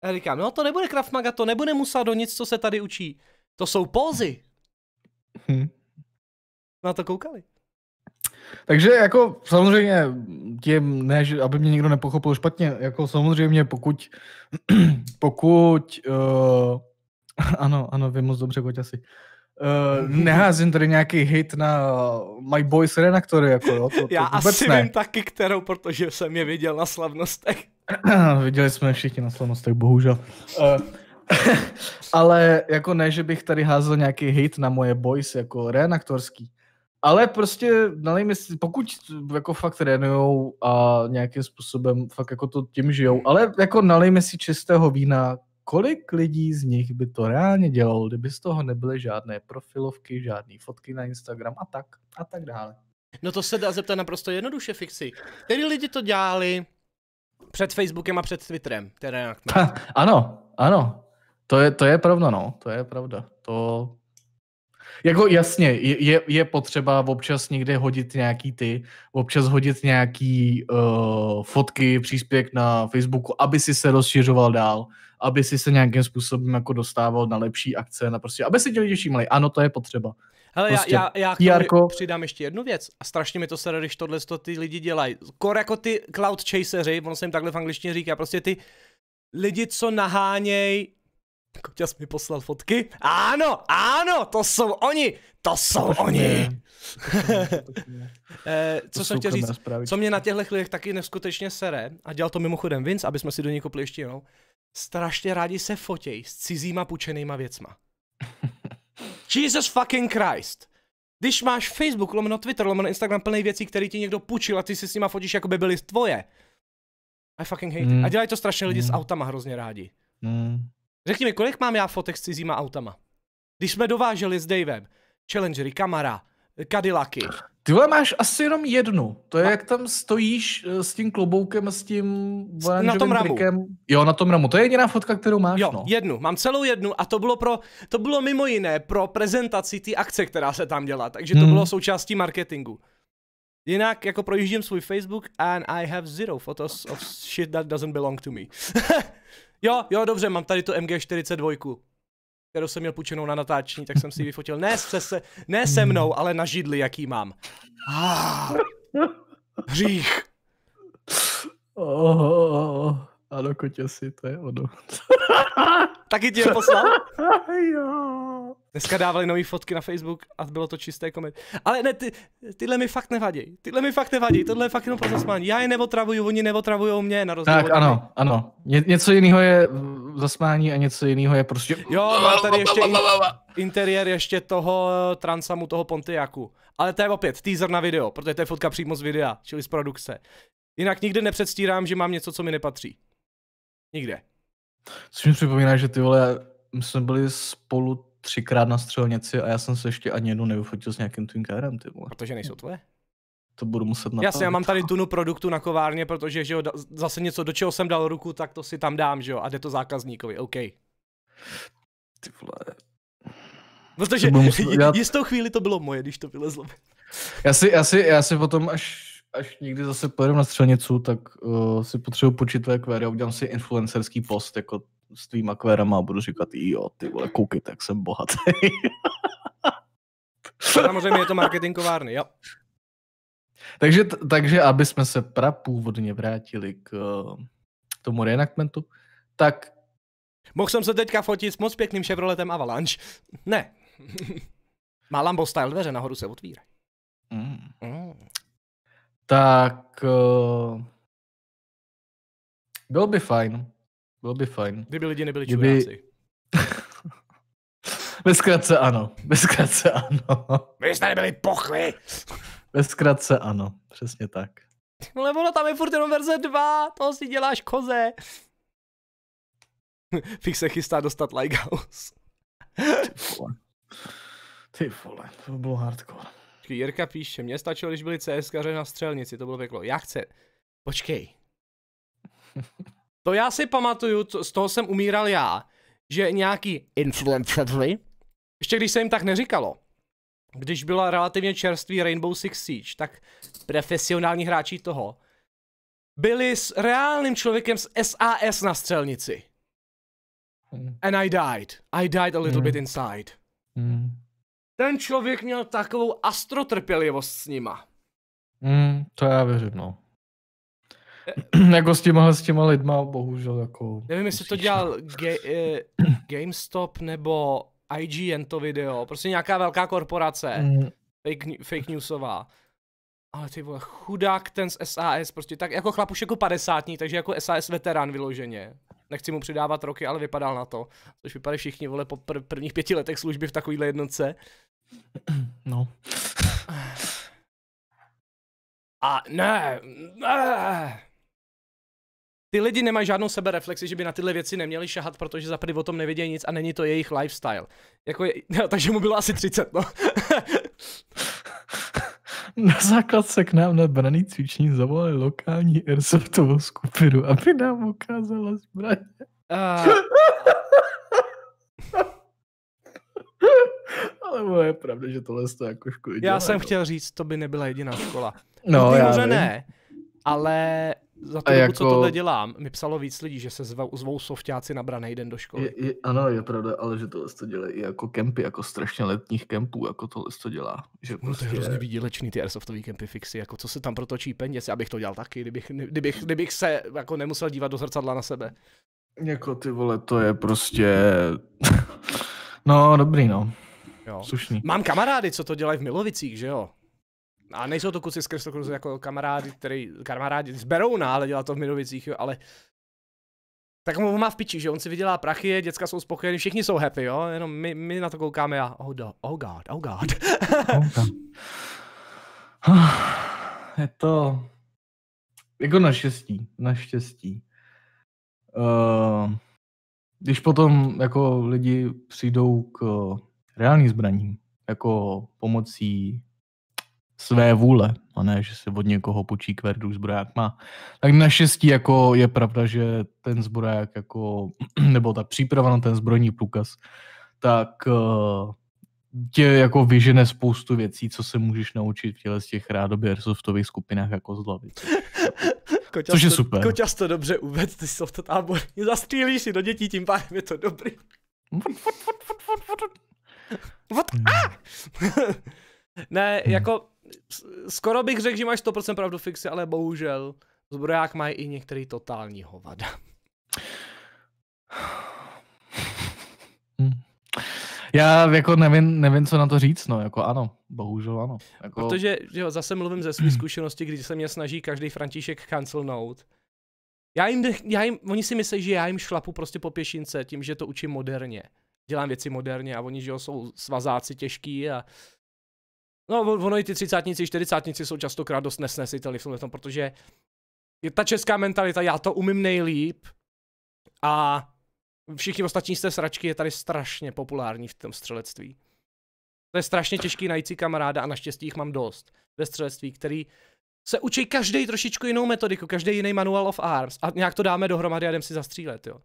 A říkám, no to nebude Krav Maga, to nebude do nic, co se tady učí. To jsou pózy. Hm. Na to koukali. Takže jako samozřejmě tím, ne, že, aby mě někdo nepochopil špatně, jako samozřejmě pokud, pokud uh, ano, ano, vím moc dobře, pojď asi. Uh, neházím tady nějaký hit na My Boys redaktory, jako jo, to, to Já asi ne. vím taky kterou, protože jsem je viděl na slavnostech. Viděli jsme všichni na slavnostech, bohužel. Uh, ale jako ne, že bych tady házel nějaký hit na moje boys jako reenaktorský. Ale prostě, nevím, jestli, pokud jako fakt renujou a nějakým způsobem fakt jako to tím žijou, ale jako nalejme si čistého vína kolik lidí z nich by to reálně dělalo, kdyby z toho nebyly žádné profilovky, žádné fotky na Instagram a tak a tak dále. No to se dá zeptat naprosto jednoduše, fixy. Který lidi to dělali před Facebookem a před Twitterem? Teda ha, ano, ano. To je, to je pravda, no. To je pravda. To... Jako jasně, je, je potřeba občas někde hodit nějaký ty, občas hodit nějaký uh, fotky, příspěvek na Facebooku, aby si se rozšiřoval dál aby si se nějakým způsobem jako dostával na lepší akce, na prostě, aby si ti lidi všímali. Ano, to je potřeba. Hele, prostě. já, já, já k tomu přidám ještě jednu věc a strašně mi to se když tohle to ty lidi dělají. Kor jako ty cloud chaseri, ono se jim takhle v angličtině říká, prostě ty lidi, co naháněj Koťas mi poslal fotky. Ano, ano, to jsou oni, to jsou to oni. Eh, co to jsem chtěl říct, co mě na těchto lidech taky neskutečně sere, a dělal to mimochodem Vince, aby jsme si do něj kopli ještě jenom, strašně rádi se fotějí s cizíma pučenýma věcma. Jesus fucking Christ! Když máš Facebook, lomeno Twitter, lomeno Instagram plný věcí, které ti někdo půjčil a ty si s nima fotíš, jako by byly tvoje. I fucking hate mm. A dělají to strašně lidi mm. s autama hrozně rádi. Mm. Řekni mi, kolik mám já fotek s cizíma autama? Když jsme dováželi s Davem, Challengery, Kamara, Cadillacy. Ty vole, máš asi jenom jednu. To je, a... No. jak tam stojíš eh, s tím kloboukem, s tím na tom ramu. Trikem. Jo, na tom ramu. To je jediná fotka, kterou máš. Jo, no. jednu. Mám celou jednu a to bylo, pro, to bylo mimo jiné pro prezentaci té akce, která se tam dělá. Takže to hmm. bylo součástí marketingu. Jinak jako projíždím svůj Facebook and I have zero photos of shit that doesn't belong to me. jo, jo, dobře, mám tady tu MG42 kterou jsem měl půjčenou na natáčení, tak jsem si ji vyfotil. Ne, se, se, ne se mnou, ale na židli, jaký mám. Ah, hřích. Oh. oh, oh, oh. Ano, si to je ono. Taky ti je poslal? jo. Dneska dávali nové fotky na Facebook a bylo to čisté komet. Ale ne, ty, tyhle mi fakt nevadí. Tyhle mi fakt nevadí, tohle je fakt jenom pro zasmání. Já je neotravuju, oni neotravují mě na rozdíl. Tak ano, ano. Ně, něco jiného je zasmání a něco jiného je prostě... Jo, má tady ještě in, interiér ještě toho transamu, toho Pontiaku. Ale to je opět teaser na video, protože to je fotka přímo z videa, čili z produkce. Jinak nikdy nepředstírám, že mám něco, co mi nepatří. Nikde. Což mi připomíná, že ty vole, my jsme byli spolu třikrát na střelnici a já jsem se ještě ani jednou nevyfotil s nějakým tvým kárem, ty vole. Protože nejsou tvoje? To budu muset napravit. Jasně, já mám tady tunu produktu na kovárně, protože že jo, zase něco, do čeho jsem dal ruku, tak to si tam dám, že jo, a jde to zákazníkovi, OK. Ty vole. Protože dělat... jistou chvíli to bylo moje, když to vylezlo. Já si, já si, já si potom, až až někdy zase pojedu na střelnicu, tak uh, si potřebuji počít tvé kvéry a udělám si influencerský post jako s tvýma kvérama a budu říkat, jo, ty vole, koukejte, tak jsem bohatý. Samozřejmě je to marketingovárny, jo. Takže, takže aby jsme se prapůvodně vrátili k uh, tomu reenactmentu, tak... Mohl jsem se teďka fotit s moc pěkným Chevroletem Avalanche. Ne. Má Lambo style dveře, nahoru se otvírají. Mm tak uh, bylo by fajn. Bylo by fajn. Kdyby lidi nebyli Kdyby... Bezkratce ano. Bezkratce ano. My jsme nebyli pochvy. Bezkratce ano. Přesně tak. Ale ono tam je furt jenom verze 2. To si děláš koze. Fix se chystá dostat Lighthouse. Ty vole. Ty vole, to bylo hardcore. Počkej, Jirka píše, mě stačilo, když byli CSK na střelnici, to bylo peklo. Já chce. Počkej. To já si pamatuju, to, z toho jsem umíral já, že nějaký influencerly, ještě když se jim tak neříkalo, když byla relativně čerstvý Rainbow Six Siege, tak profesionální hráči toho byli s reálným člověkem z SAS na střelnici. Hmm. And I died. I died a little mm. bit inside. Mm. Ten člověk měl takovou astrotrpělivost s nima. Mm, to já věřím, no. Eh. jako s těma, s těma lidma, bohužel, jako... Nevím, jestli to dělal ge- e, eh, GameStop nebo IGN to video, prostě nějaká velká korporace, mm. fake, fake newsová. Ale ty vole, chudák ten z SAS, prostě tak jako chlap už jako padesátní, takže jako SAS veterán vyloženě. Nechci mu přidávat roky, ale vypadal na to. Což vypadá všichni, vole, po pr- prvních pěti letech služby v takovýhle jednotce. No. A ne. ne. Ty lidi nemají žádnou sebereflexi, že by na tyhle věci neměli šahat, protože za o tom nevědějí nic a není to jejich lifestyle. Jako je, no, takže mu bylo asi 30, no. Na se k nám na braný cvičení zavolali lokální airsoftovou skupinu, aby nám ukázala zbraně. Uh, ale je pravda, že tohle to jako školy. Já jsem no. chtěl říct, to by nebyla jediná škola. No, no já ne, ale za to, jako... co tohle dělám, mi psalo víc lidí, že se zvou, zvou softáci na braný den do školy. Je, je, ano, je pravda, ale že tohle to dělají i jako kempy, jako strašně letních kempů, jako tohle to dělá. Že no prostě... to je prostě- hrozně výdělečný ty airsoftový kempy fixy, jako co se tam protočí peněz, abych to dělal taky, kdybych, kdybych, kdybych se jako nemusel dívat do zrcadla na sebe. Jako ty vole, to je prostě... no, dobrý no. Jo. Slušný. Mám kamarády, co to dělají v Milovicích, že jo? A nejsou to kuci z Kristokruze jako kamarádi, který, kamarádi z Berouna, ale dělá to v Milovicích, jo, ale tak on má v piči, že on si vydělá prachy, děcka jsou spokojení, všichni jsou happy, jo, jenom my, my na to koukáme a oh, do, oh god, oh god. Oh ah, je to jako naštěstí, naštěstí. Uh, když potom jako lidi přijdou k reálných zbraní, jako pomocí své vůle, a ne, že se od někoho počí kverdu zbroják má. Tak naštěstí jako je pravda, že ten zbroják jako, nebo ta příprava na ten zbrojní průkaz, tak eh, tě jako vyžene spoustu věcí, co se můžeš naučit v těle z těch rádobě airsoftových skupinách jako z hlavy. Koťas Což je to, super. Koťas to dobře uvedl, ty jsou tábor. Zastřílíš si do dětí, tím pádem je to dobrý. What? Hmm. Ah! ne, hmm. jako skoro bych řekl, že máš 100% pravdu fixy, ale bohužel zbroják mají i některý totální hovada. Hmm. Já jako nevím, nevím, co na to říct, no, jako ano, bohužel ano. Jako... Protože že jo, zase mluvím ze své zkušenosti, když se mě snaží každý František cancelnout. Já jim, já jim, oni si myslí, že já jim šlapu prostě po pěšince tím, že to učím moderně dělám věci moderně a oni, že jo, jsou svazáci těžký a No, ono i ty třicátníci, čtyřicátníci jsou častokrát dost nesnesitelní v tomhle tom, protože je ta česká mentalita, já to umím nejlíp a všichni ostatní z té sračky je tady strašně populární v tom střelectví. To je strašně těžký najít si kamaráda a naštěstí jich mám dost ve střelectví, který se učí každý trošičku jinou metodiku, každý jiný manual of arms a nějak to dáme dohromady a jdem si zastřílet, jo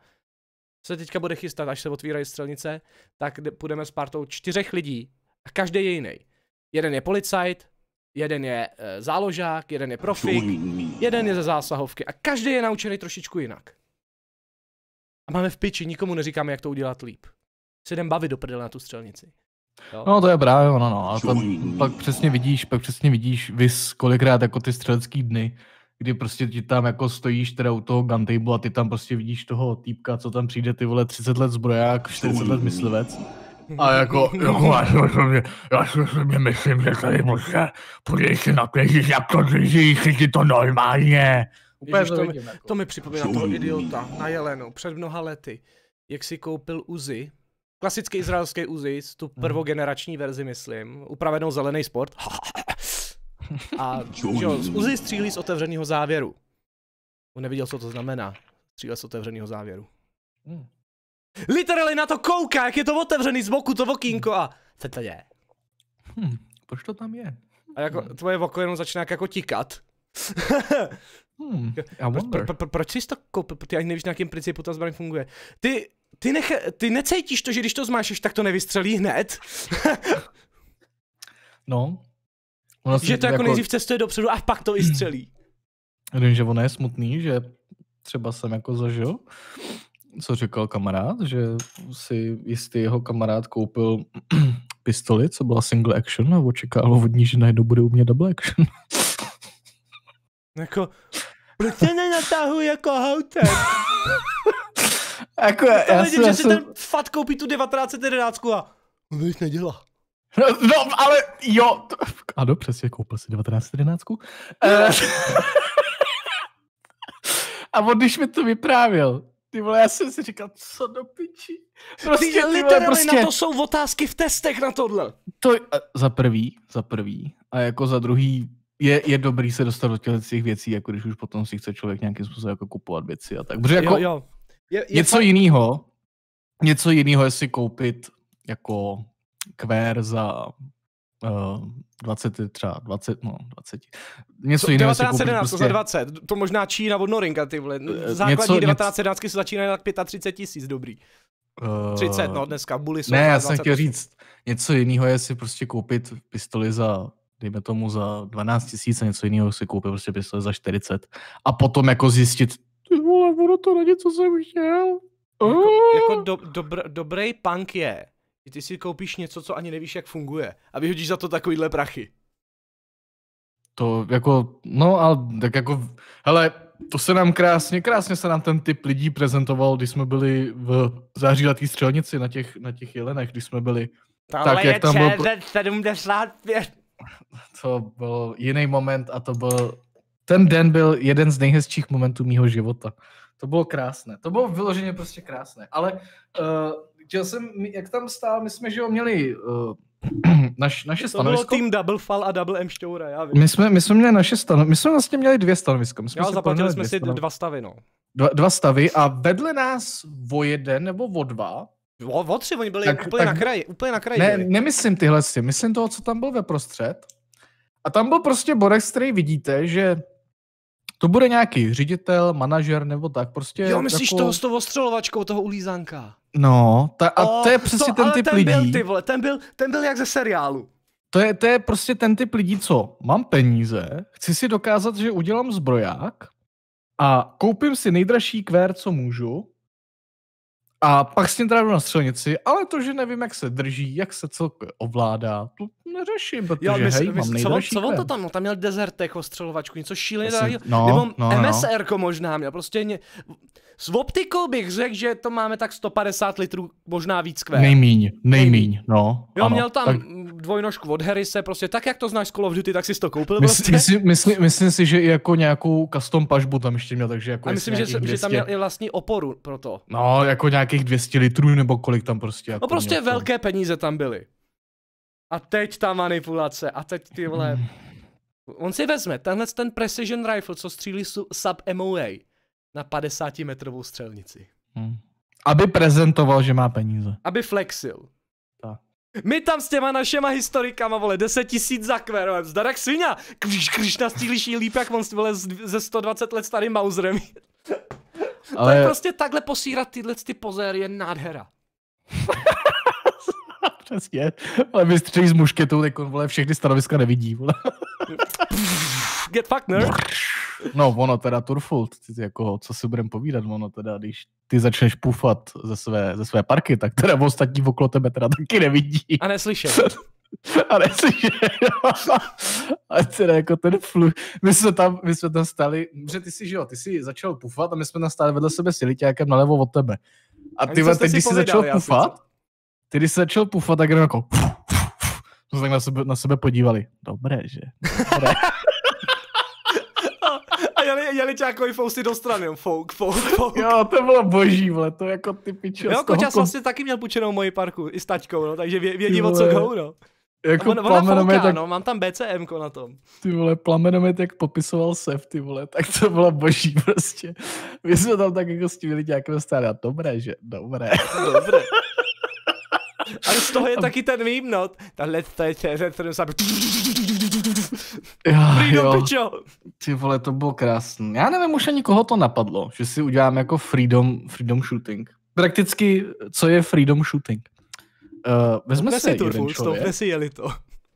se teďka bude chystat, až se otvírají střelnice, tak půjdeme s partou čtyřech lidí a každý je jiný. Jeden je policajt, jeden je e, záložák, jeden je profik, jeden je ze zásahovky a každý je naučený trošičku jinak. A máme v piči, nikomu neříkáme, jak to udělat líp. Se jdem bavit do na tu střelnici. Jo. No to je právě ono, no. A tam pak přesně vidíš, pak přesně vidíš vys kolikrát jako ty střelecký dny, kdy prostě ti tam jako stojíš teda u toho guntable a ty tam prostě vidíš toho týpka, co tam přijde, ty vole 30 let zbroják, 40 let myslivec. A jako, jako já si myslím, že, já si myslím, že, myslím, že tady možná prostě půjdeš si na kvěži, jak to držíš, chytí to normálně. Úplně Ježiš, to, mi, jako. to mi připomíná toho idiota na Jelenu před mnoha lety, jak si koupil Uzi, klasický izraelský Uzi, tu mhm. prvogenerační verzi, myslím, upravenou zelený sport. A že jo, Uzi střílí z otevřeného závěru. On neviděl, co to znamená. Střílí z otevřeného závěru. Hmm. Literally na to kouká, jak je to otevřený z boku to okýnko a co to je? Hmm, proč to tam je? A jako hmm. tvoje oko jenom začíná jak jako tikat. hmm, pro, pro, pro, proč jsi to koupil? Ty ani nevíš, na jakým principu ta zbraň funguje. Ty, ty, nech, ty necítíš to, že když to zmášeš, tak to nevystřelí hned? no, Ona že to jako, jako nejdřív cestuje dopředu a pak to vystřelí. Vím, že on je smutný, že třeba jsem jako zažil, co říkal kamarád, že si jistý jeho kamarád koupil pistoli, co byla single action a očekával od ní, že najednou bude u mě double action. jako, proč se nenatahuje jako houtek? jako, já, já, já jsem... si ten fat koupí tu 1911 a on to nic nedělá. No, no, ale jo. Ano, přesně, koupil si 1911. Eh. A on když mi to vyprávěl, ty vole, já jsem si říkal, co do piči. Prostě, ty, ty vole, prostě... na to prostě- jsou otázky v testech na tohle. To za prvý, za prvý. A jako za druhý, je, je dobrý se dostat do těch, těch věcí, jako když už potom si chce člověk nějakým způsobem jako kupovat věci a tak. Protože jako jo, jo. Je, je něco fakt... jiného, něco jiného je si koupit jako kvér za uh, eh, 20, třeba 20, no 20. Něco jiného 1917, prostě... za 20, to možná Čína od Norinka, ty vole. Eh, základní 1917 něco... se začínají na 35 tisíc, dobrý. 30, Uh, eh, no dneska, buly jsou Ne, já jsem chtěl říct, něco jiného je si prostě koupit pistoli za dejme tomu za 12 tisíc a něco jiného si koupil prostě pistoli za 40 a potom jako zjistit, ty vole, ono to není, co jsem chtěl. Jako, jako do, dobr, dobrý punk je, ty si koupíš něco, co ani nevíš, jak funguje a vyhodíš za to takovýhle prachy. To jako, no ale tak jako, hele, to se nám krásně, krásně se nám ten typ lidí prezentoval, když jsme byli v záříletý střelnici na těch, na těch jelenech, když jsme byli. Tohle tak, jak tam byl... 75. To byl jiný moment a to byl, ten den byl jeden z nejhezčích momentů mýho života. To bylo krásné, to bylo vyloženě prostě krásné, ale uh, chtěl jsem, jak tam stál, my jsme, že jo, měli uh, naš, naše to stanovisko. To bylo tým Double Fall a Double M Šťoura, já vím. My jsme, my jsme měli naše stanovisko, my jsme vlastně měli dvě stanoviska. My jsme jo, zaplatili jsme si dva stavy, no. Dva, dva stavy a vedle nás o jeden nebo o dva O, o tři, oni byli tak, úplně tak, na kraji, úplně na kraji. Ne, byli. nemyslím tyhle si, myslím toho, co tam byl ve prostřed. A tam byl prostě Borex, který vidíte, že to bude nějaký ředitel, manažer nebo tak, prostě... Jo, myslíš jako... toho s tou ostřelovačkou, toho ulízanka. No, ta, a oh, to je přesně prostě to, ten typ ten lidí. Byl, ty vole, ten byl, ten byl jak ze seriálu. To je, to je prostě ten typ lidí, co mám peníze, chci si dokázat, že udělám zbroják a koupím si nejdražší kvér, co můžu, a pak s tím teda jdu na střelnici, ale to, že nevím, jak se drží, jak se celkově ovládá, to neřeším, protože jo, mys, hej, mys, mám co, co on to tam, no, tam měl Desertech ostřelovačku, něco šíleného, no, nebo no, MSR-ko no. možná měl, prostě ně, s optikou bych řekl, že to máme tak 150 litrů, možná víc kvé. Nejmíň, nejmíň, no. Jo, ano, měl tam tak... dvojnožku od Harryse, prostě tak, jak to znáš z Call of Duty, tak si to koupil Mysl, prostě. Vlastně. Myslím, myslím, myslím si, že i jako nějakou custom pažbu tam ještě měl, takže jako A myslím, že, 200... že tam měl i vlastní oporu pro to. No, jako nějakých 200 litrů nebo kolik tam prostě. No, prostě jako no prostě měl velké peníze tam byly. A teď ta manipulace, a teď ty vole... Hmm. On si vezme tenhle ten precision rifle, co střílí sub MOA na 50-metrovou střelnici. Hmm. Aby prezentoval, že má peníze. Aby flexil. Tak. My tam s těma našema historikama, vole, 10 tisíc za kverem, zdarak svině, když, když nás stílíš líp, jak on vole, ze 120 let starým Mauserem. Ale... To je prostě takhle posírat tyhle ty pozéry je nádhera. Přesně. Ale vystřelí z mušketou, tak on vole všechny stanoviska nevidí. Vole. Get fucked, ne? No, ono teda Turfult, jako, co si budem povídat, ono teda, když ty začneš pufat ze své, ze své parky, tak teda ostatní okolo tebe teda taky nevidí. A neslyšet. A neslyšet. a teda jako ten flu. My jsme tam, my jsme tam stali, že ty si, že jo, ty si začal pufat a my jsme tam stáli vedle sebe s Jiliťákem nalevo od tebe. A ty, a ty, ty když jsi začal pufat, ty, když se začal pufat, tak jenom jako... Jsme se tak na sebe, na sebe podívali. Dobré, že? Dobré. a jeli, jeli Čákovi fousy do strany, fouk, fouk, fouk. Jo, to bylo boží, vole, to jako ty piče. Jo, Kočas vlastně kom... taky měl půjčenou moji parku, i s tačkou, no, takže vědí, o co go, no. Jako on, plamenomet, fouká, tak... no, mám tam BCM na tom. Ty vole, plamenomet, jak popisoval Sef, ty vole, tak to bylo boží prostě. My jsme tam tak jako s tím lidi jako stáli a dobré, že? Dobré. dobré. Ale z toho je taky ten mým, no. Tahle to je CZ 70. Freedom Ty vole, to bylo krásné. Já nevím už ani koho to napadlo, že si udělám jako freedom, freedom shooting. Prakticky, co je freedom shooting? Uh, vezme si jeden turful, člověk. si jeli to.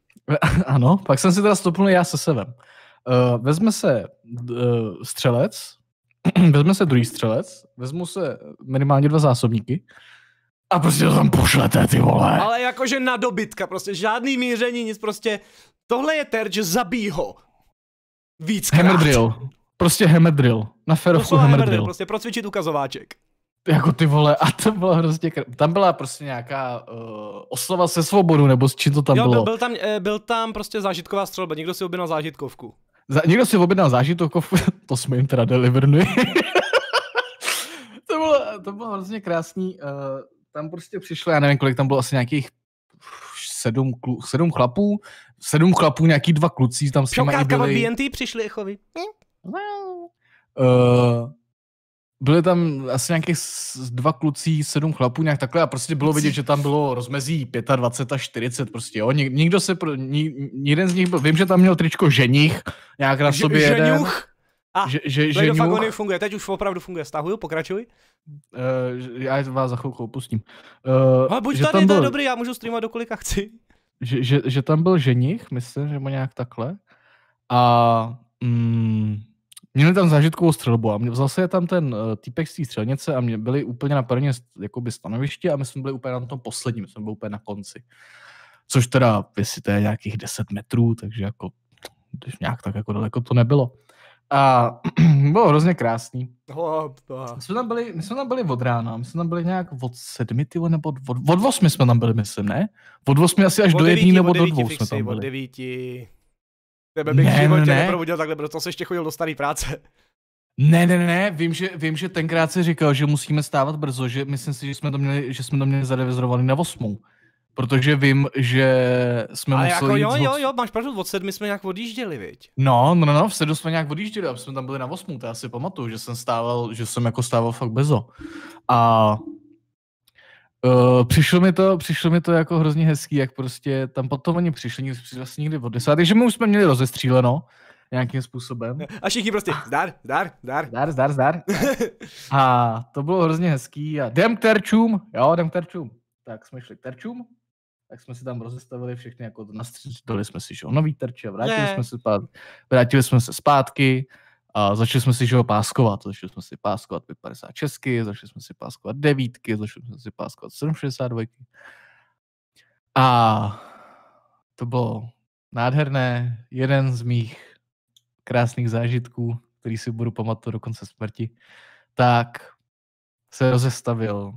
ano, pak jsem si teda stopnul já se sevem. Uh, vezme se uh, střelec, vezme se druhý střelec, vezmu se minimálně dva zásobníky, a prostě to tam pošlete, ty vole. Ale jakože na dobytka, prostě žádný míření, nic prostě. Tohle je terč, zabij ho. Víc. Hemedril. Prostě hemedril. Na ferovku hammerdrill. hammerdrill. Prostě procvičit ukazováček. Jako ty vole, a to bylo hrozně kr... Tam byla prostě nějaká uh, eh, oslava se svobodu, nebo s čím to tam jo, bylo? Byl, byl, tam, eh, byl tam prostě zážitková střelba, někdo si objednal zážitkovku. Za, někdo si objednal zážitkovku, to jsme jim teda deliverli. to, bylo, to bylo hrozně krásný. Uh, tam prostě přišlo, já nevím, kolik tam bylo, asi nějakých sedm, klu, sedm chlapů, sedm chlapů, nějaký dva kluci tam s nimi byli. BNT přišli Echovi. Uh, eh, byly tam asi nějakých dva kluci, sedm chlapů, nějak takhle a prostě bylo vidět, že tam bylo rozmezí 25 a 40 prostě, jo. Nik, nikdo se, pro, ni, jeden z nich byl, vím, že tam měl tričko ženich, nějak na sobě Ž, jeden. Ženuch? A, že, že, že Blade of funguje, teď už opravdu funguje. Stahuju, pokračuj. Uh, já vás za chvilku opustím. Uh, Ale buď tady, byl... to je dobrý, já můžu streamovat do kolika chci. Že, že, že tam byl ženich, myslím, že mu nějak takhle. A mm, měli tam zážitkovou střelbu a mě, zase je tam ten uh, týpek z té střelnice a mě byli úplně na prvně jakoby stanovišti a my jsme byli úplně na tom posledním, my jsme byli úplně na konci. Což teda, jestli to je nějakých 10 metrů, takže jako nějak tak jako daleko to nebylo. A bylo hrozně krásný. Oh, my, jsme tam byli, my jsme tam byli od rána, my jsme tam byli nějak od sedmi, ty, nebo od, od, od osmi jsme tam byli, myslím, ne? Od osmi asi až od do jedné nebo do dvou jsme tam byli. Od devíti. Tebe bych ne, životě ne. neprobudil takhle, protože se ještě chodil do staré práce. Ne, ne, ne, vím, že, vím, že tenkrát si říkal, že musíme stávat brzo, že myslím si, že jsme to měli, že jsme to měli zarevizovaný na osmou. Protože vím, že jsme Ale museli jako, jo, jo, jo, máš pravdu, od sedmi jsme nějak odjížděli, viď? No, no, no, no v sedmi jsme nějak odjížděli, a jsme tam byli na osmou, to já si pamatuju, že jsem stával, že jsem jako stával fakt bezo. A Uh, přišlo, mi to, přišlo mi to jako hrozně hezký, jak prostě tam potom oni přišli, nikdy, vlastně nikdy od desátý, že my už jsme měli rozestříleno nějakým způsobem. A všichni prostě ah. zdar, zdar, zdar. Zdar, zdar, zdar. a to bylo hrozně hezký a jdem k terčům, jo, jdem k terčům. Tak jsme šli k terčům tak jsme si tam rozestavili všechny, jako to nastřelili jsme si, že jo, nový terče, vrátili ne. jsme se zpátky, vrátili jsme se zpátky a začali jsme si, že jo, páskovat, začali jsme si páskovat 56, začali jsme si páskovat devítky, začali jsme si páskovat 762. A to bylo nádherné, jeden z mých krásných zážitků, který si budu pamatovat do konce smrti, tak se rozestavil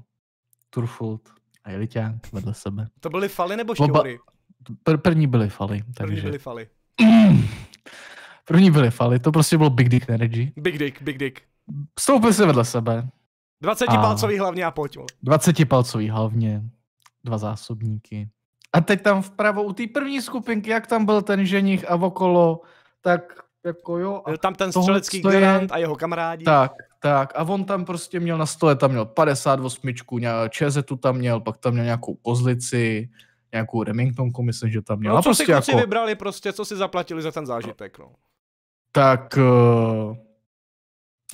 Turfult a Jeliťák vedle sebe. To byly faly nebo šťoury? Oba... První byly faly. Takže... První byly faly. První byly faly, to prostě bylo Big Dick Energy. Big Dick, Big Dick. Stoupili se vedle sebe. 20 a... palcový hlavně a pojď. 20 palcový hlavně, dva zásobníky. A teď tam vpravo u té první skupinky, jak tam byl ten ženich a okolo, tak jako jo, a Byl tam ten střelecký tohle, je... a jeho kamarádi. Tak, tak. A on tam prostě měl na stole, tam měl 58, ČZ tam měl, pak tam měl nějakou kozlici, nějakou Remingtonku, myslím, že tam měl. No, a co prostě si jako... vybrali prostě, co si zaplatili za ten zážitek, no. Tak uh,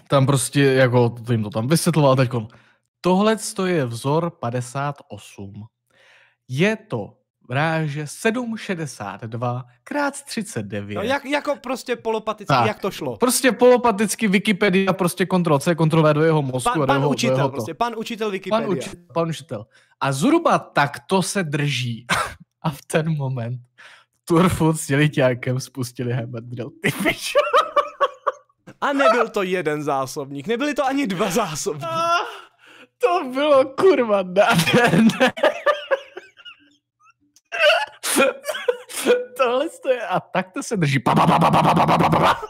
tam prostě, jako, to jim to tam vysvětloval teď. Tohle je vzor 58. Je to Vráže 7,62 krát 39. No, jak, jako prostě polopaticky, tak. jak to šlo? Prostě polopaticky Wikipedia, prostě kontrol C, kontrol do jeho mozku. Pan, pan jeho, učitel, jeho prostě, pan učitel Wikipedia. Pan, učitel, pan učitel. A zhruba tak to se drží. A v ten moment Turfut s děliťákem spustili hammer drill. Ty A nebyl to jeden zásobník, nebyly to ani dva zásobníky. Ah, to bylo kurva nádherné. tohle je, a tak to se drží. Pa, pa, pa, pa, pa, pa, pa, pa, pa.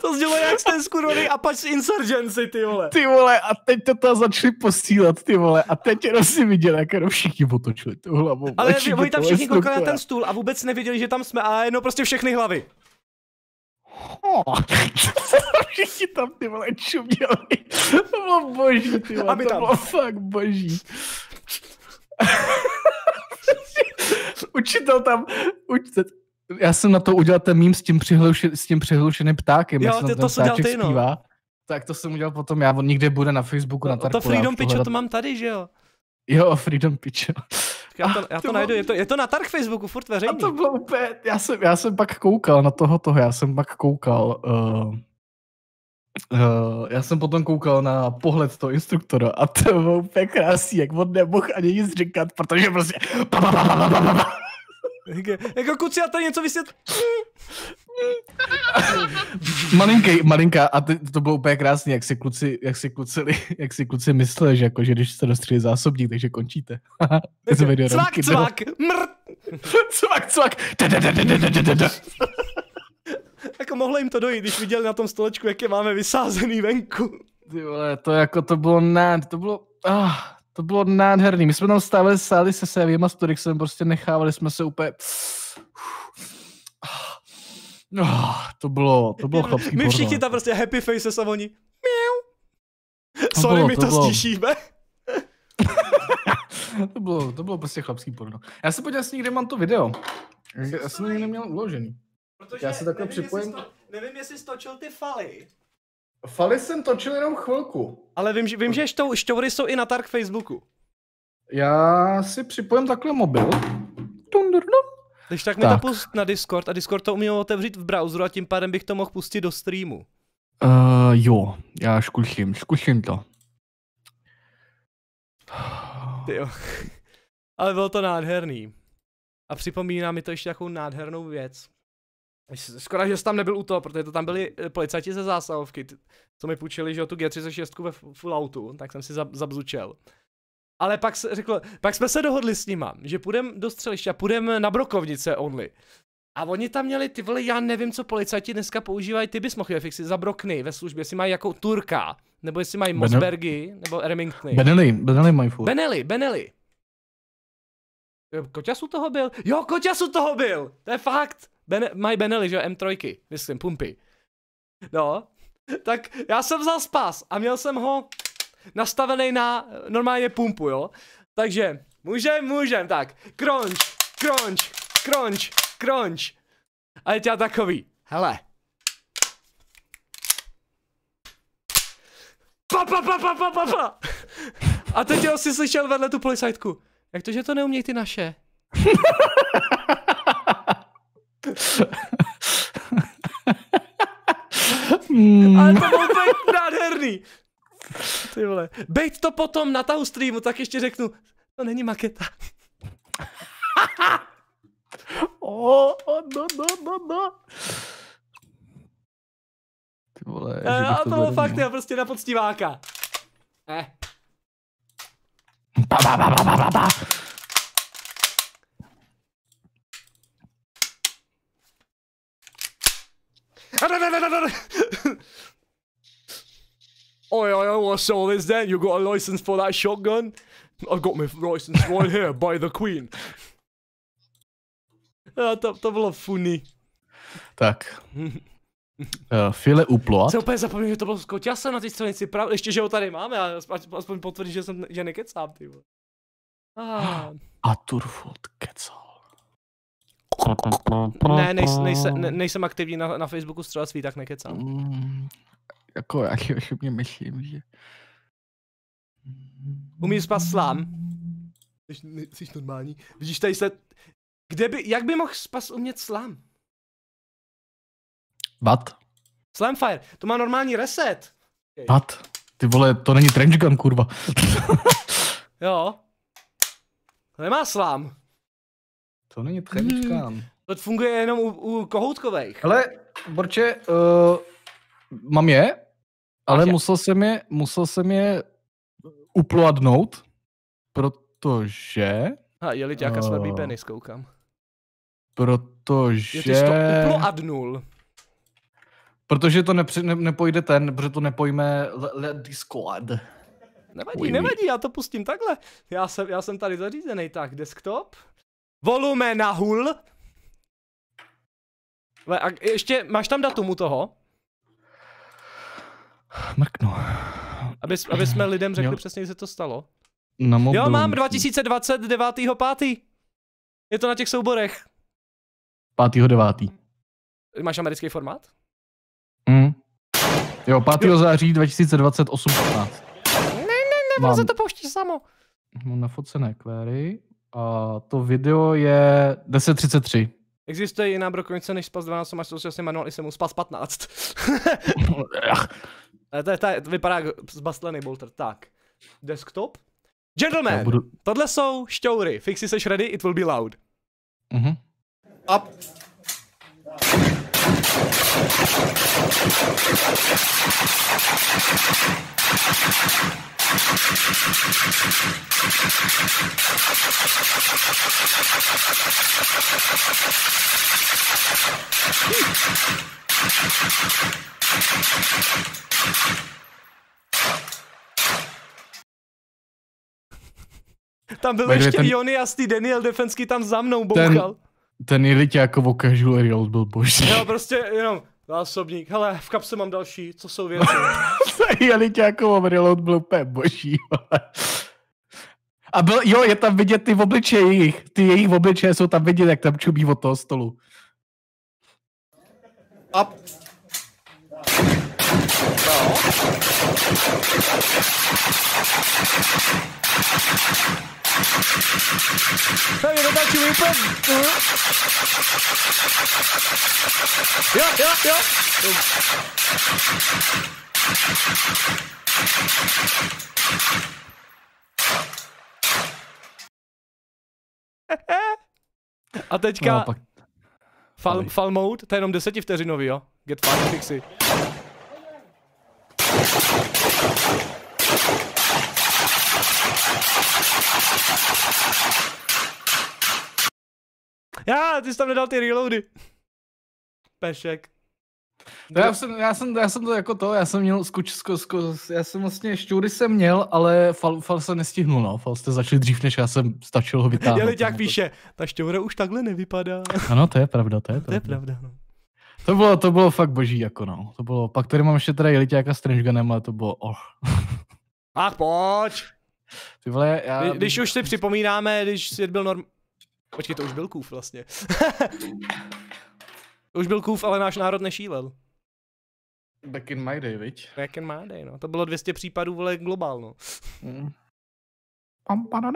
To znělo jak z té skurvený Apache Insurgency, ty vole. Ty vole, a teď to tam začali posílat, ty vole. A teď jenom si viděl, jak jenom všichni otočili tu hlavu. Ale všichni, oni tam všichni koukali na ten stůl a vůbec neviděli, že tam jsme. A jenom prostě všechny hlavy. Oh. všichni tam ty vole čuměli. To bylo boží, ty vole. A to tam. bylo fakt boží. učitel tam, učitel, já jsem na to udělal ten mím s tím, přihlušen, s tím přihlušeným ptákem, jo, ty, to jsem udělal ty, no. tak to jsem udělal potom já, on někde bude na Facebooku, no, na Tarku. To Freedom Pitcho to mám tady, že jo? Jo, Freedom Pitcho. Já to, ah, já to, najdu, je to, je to na Tark Facebooku, furt veřejný. A to bylo úplně, já jsem, já jsem pak koukal na toho toho, já jsem pak koukal, uh, Eh, já jsem potom koukal na pohled toho instruktora a to bylo úplně krásný, jak on nemohl ani nic říkat, protože prostě... Jako-, jako kuci, já tady něco vysvět... Malinký, malinká, a to, to bylo úplně krásný, jak si kluci, jak si kluci, jak si kluci mysleli, že, jako, že když jste dostřeli zásobník, takže končíte. Jako cvak, cvak, mrt! cvak, cvak! jako mohlo jim to dojít, když viděli na tom stolečku, jak je máme vysázený venku. Ty vole, to jako to bylo nád, to bylo, ah, to bylo nádherný. My jsme tam stále sáli se Sevěma s Turixem, prostě nechávali jsme se úplně... No, oh, to bylo, to bylo chlapský My porno. všichni tam prostě happy faces a oni... Miau. To Sorry, bylo, my to, to stišíme. to, bylo, to bylo prostě chlapský porno. Já se podívám, jestli někde mám to video. Já jsem to někde měl uložený. Protože já se takhle nevím, připojím. Jestli sto, nevím, jestli stočil ty faly. Faly jsem točil jenom chvilku. Ale vím, že, vím, že štou, šťoury jsou i na Tark Facebooku. Já si připojím takhle mobil. Když tak mi tak. to pust na Discord a Discord to uměl otevřít v browseru a tím pádem bych to mohl pustit do streamu. Uh, jo, já zkusím, zkusím to. Ty jo. Ale bylo to nádherný. A připomíná mi to ještě takovou nádhernou věc. Skoro že jsi tam nebyl u toho, protože to tam byli eh, policajti ze zásahovky, co mi půjčili, že o tu G36 ve Falloutu, tak jsem si zabzučel. Ale pak, řekl, pak jsme se dohodli s nima, že půjdeme do střeliště a půjdeme na brokovnice only. A oni tam měli ty vole, já nevím, co policajti dneska používají, ty bys mohl fixy za brokny ve službě, jestli mají jako Turka, nebo jestli mají Mosbergy, nebo Remingtony. Benelli, Benelli mají furt. Benelli, Benelli. u toho byl? Jo, u toho byl! To je fakt! Bene, mají Benelli, že M3, myslím, pumpy. No, tak já jsem vzal spas a měl jsem ho nastavený na normálně pumpu, jo. Takže, můžem, můžem, tak, crunch, crunch, crunch, crunch. A je tě takový, hele. Pa, pa, pa, pa, pa, pa, pa. A teď jsi slyšel vedle tu policajtku. Jak to, že to neumějí ty naše? Hmm. Ale to bylo úplně nádherný. Ty vole. Bejt to potom na tahu streamu, tak ještě řeknu, to no, není maketa. o, oh, no, no, no, no. Ty vole, e, a to bylo fakt, já prostě na poctiváka. Eh. Ba, ba, ba, ba, ba, ba. no, no, no, no, no. Oi, oi, I was all this then. You got a license for that shotgun? I've got my license right here by the Queen. A to, to bylo funny. Tak. Uh, File Uplot. Jsem úplně zapomněl, že to bylo Já jsem na té stranici, prav... ještě, že ho tady máme, a aspoň potvrdí, že jsem, že nekecám, ty vole. Ah. A Turfot kecal. Ne, nejs, nejse, ne, nejsem aktivní na, na Facebooku střelství, tak nekecám. Mm, jako já si osobně myslím, že... Umíš spát slám? Jsi, jsi normální. Vidíš, tady se... Kde by, jak by mohl spas umět slám? Bat. Slamfire, to má normální reset. Okay. Bat. Ty vole, to není trench gun, kurva. jo. To nemá slám. To není tchenička. Hmm. To funguje jenom u, u kohoutkových. Ale, Borče, uh, mám je, ale Máš musel jsem je, musel jsem je uploadnout, protože... A jeli těka jaká slabý eh. penis, koukám. Protože... Je jsi to uploadnul. Protože to nepři, ne, nepojde ten, protože to nepojme le, le Discord. Nevadí, nevadí, já to pustím takhle. Já jsem, já jsem tady zařízený, tak desktop. Volume na hul. Le, a ještě, máš tam datum u toho? Mrknu. Aby, aby jsme lidem řekli jo. přesně, že se to stalo. Na mobilu. Jo, mám 2029.5. Je to na těch souborech. 5.9. Máš americký formát? Mm. Jo, 5. Jo. září 2028 Ne, Ne, ne, ne, Mám. to pouští samo. Mám nafocené kvéry. Uh, to video je 10.33. Existuje jiná brokovnice než SPAS 12, máš to současně manuál i se mu SPAS 15. to, je, to, je, to vypadá zbastlený bolter. Tak, desktop. Gentlemen, budu... tohle jsou šťoury. Fixy seš ready, it will be loud. Mhm. Up. Up. Tam byl ještě ten... Joniastý Daniel Defensky tam za mnou bouchal. Ten, ten jeliťákovo jako Old byl boží. Jo, prostě jenom Zásobník, hele, v kapse mám další, co jsou věci? Jeli tě jako reload byl úplně boží, A byl, jo, je tam vidět ty obličeje jejich, ty jejich obličeje jsou tam vidět, jak tam čubí od toho stolu. A... No. Sabe, no bate meio pra. Uhum. Yeah, yeah, yeah. A teďka... No, pak... Fal, fal mode, to je jenom desetivteřinový, jo? Get fun, fixy. Já, ty jsi tam nedal ty reloady. Pešek. No já, jsem, já, jsem, já jsem to jako to, já jsem měl skuč, sko, já jsem vlastně šťůry jsem měl, ale fal, fal se nestihnul, no. Fal jste začali dřív, než já jsem stačil ho vytáhnout. jak píše, ta šťoura už takhle nevypadá. Ano, to je pravda, to je pravda. To je pravda, no. To bylo, to bylo fakt boží, jako no. To bylo, pak tady mám ještě teda Jeliťáka s Strange Gunem, ale to bylo, oh. Ach, pojď! Ty vole, já... Kdy, když už si připomínáme, když svět byl norm... Počkej, to už byl kův vlastně. už byl kův, ale náš národ nešílel. Back in my day, viď? Back in my day, no. To bylo 200 případů, vole, globálno. Mm. Pam,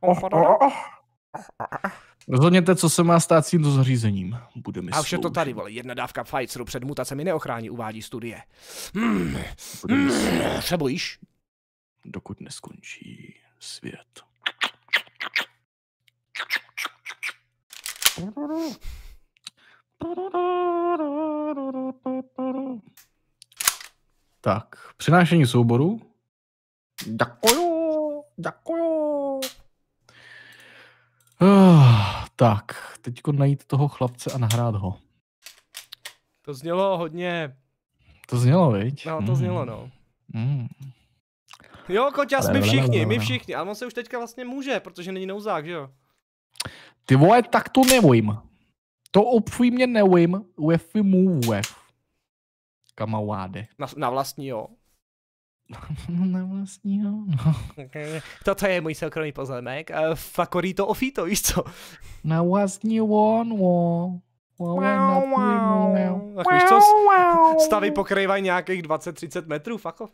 oh, oh, oh. Rozhodněte, co se má stát s tímto zařízením. Budeme A už je to tady, vole. Jedna dávka Pfizeru před mutacemi neochrání, uvádí studie. Hmm. Hmm. Se bojíš? dokud neskončí svět. Tak, přinášení souboru. Děkuju, děkuju. Uh, ah, tak, teď najít toho chlapce a nahrát ho. To znělo hodně... To znělo, viď? No, to mm. znělo, no. Mm. Jo, koťas, my všichni, no, my no. všichni. Ale on se už teďka vlastně může, protože není nouzák, že jo? Ty vole, tak to nevím. To upřímně nevím, mu uef. Kamaláde. Na, na vlastní jo. na vlastní jo, To Toto je můj soukromý pozemek. Uh, fakorito ofito, víš co? na vlastní on, wow. Wow, wow, wow. Tak víš co, stavy pokrývají nějakých 20-30 metrů, fako.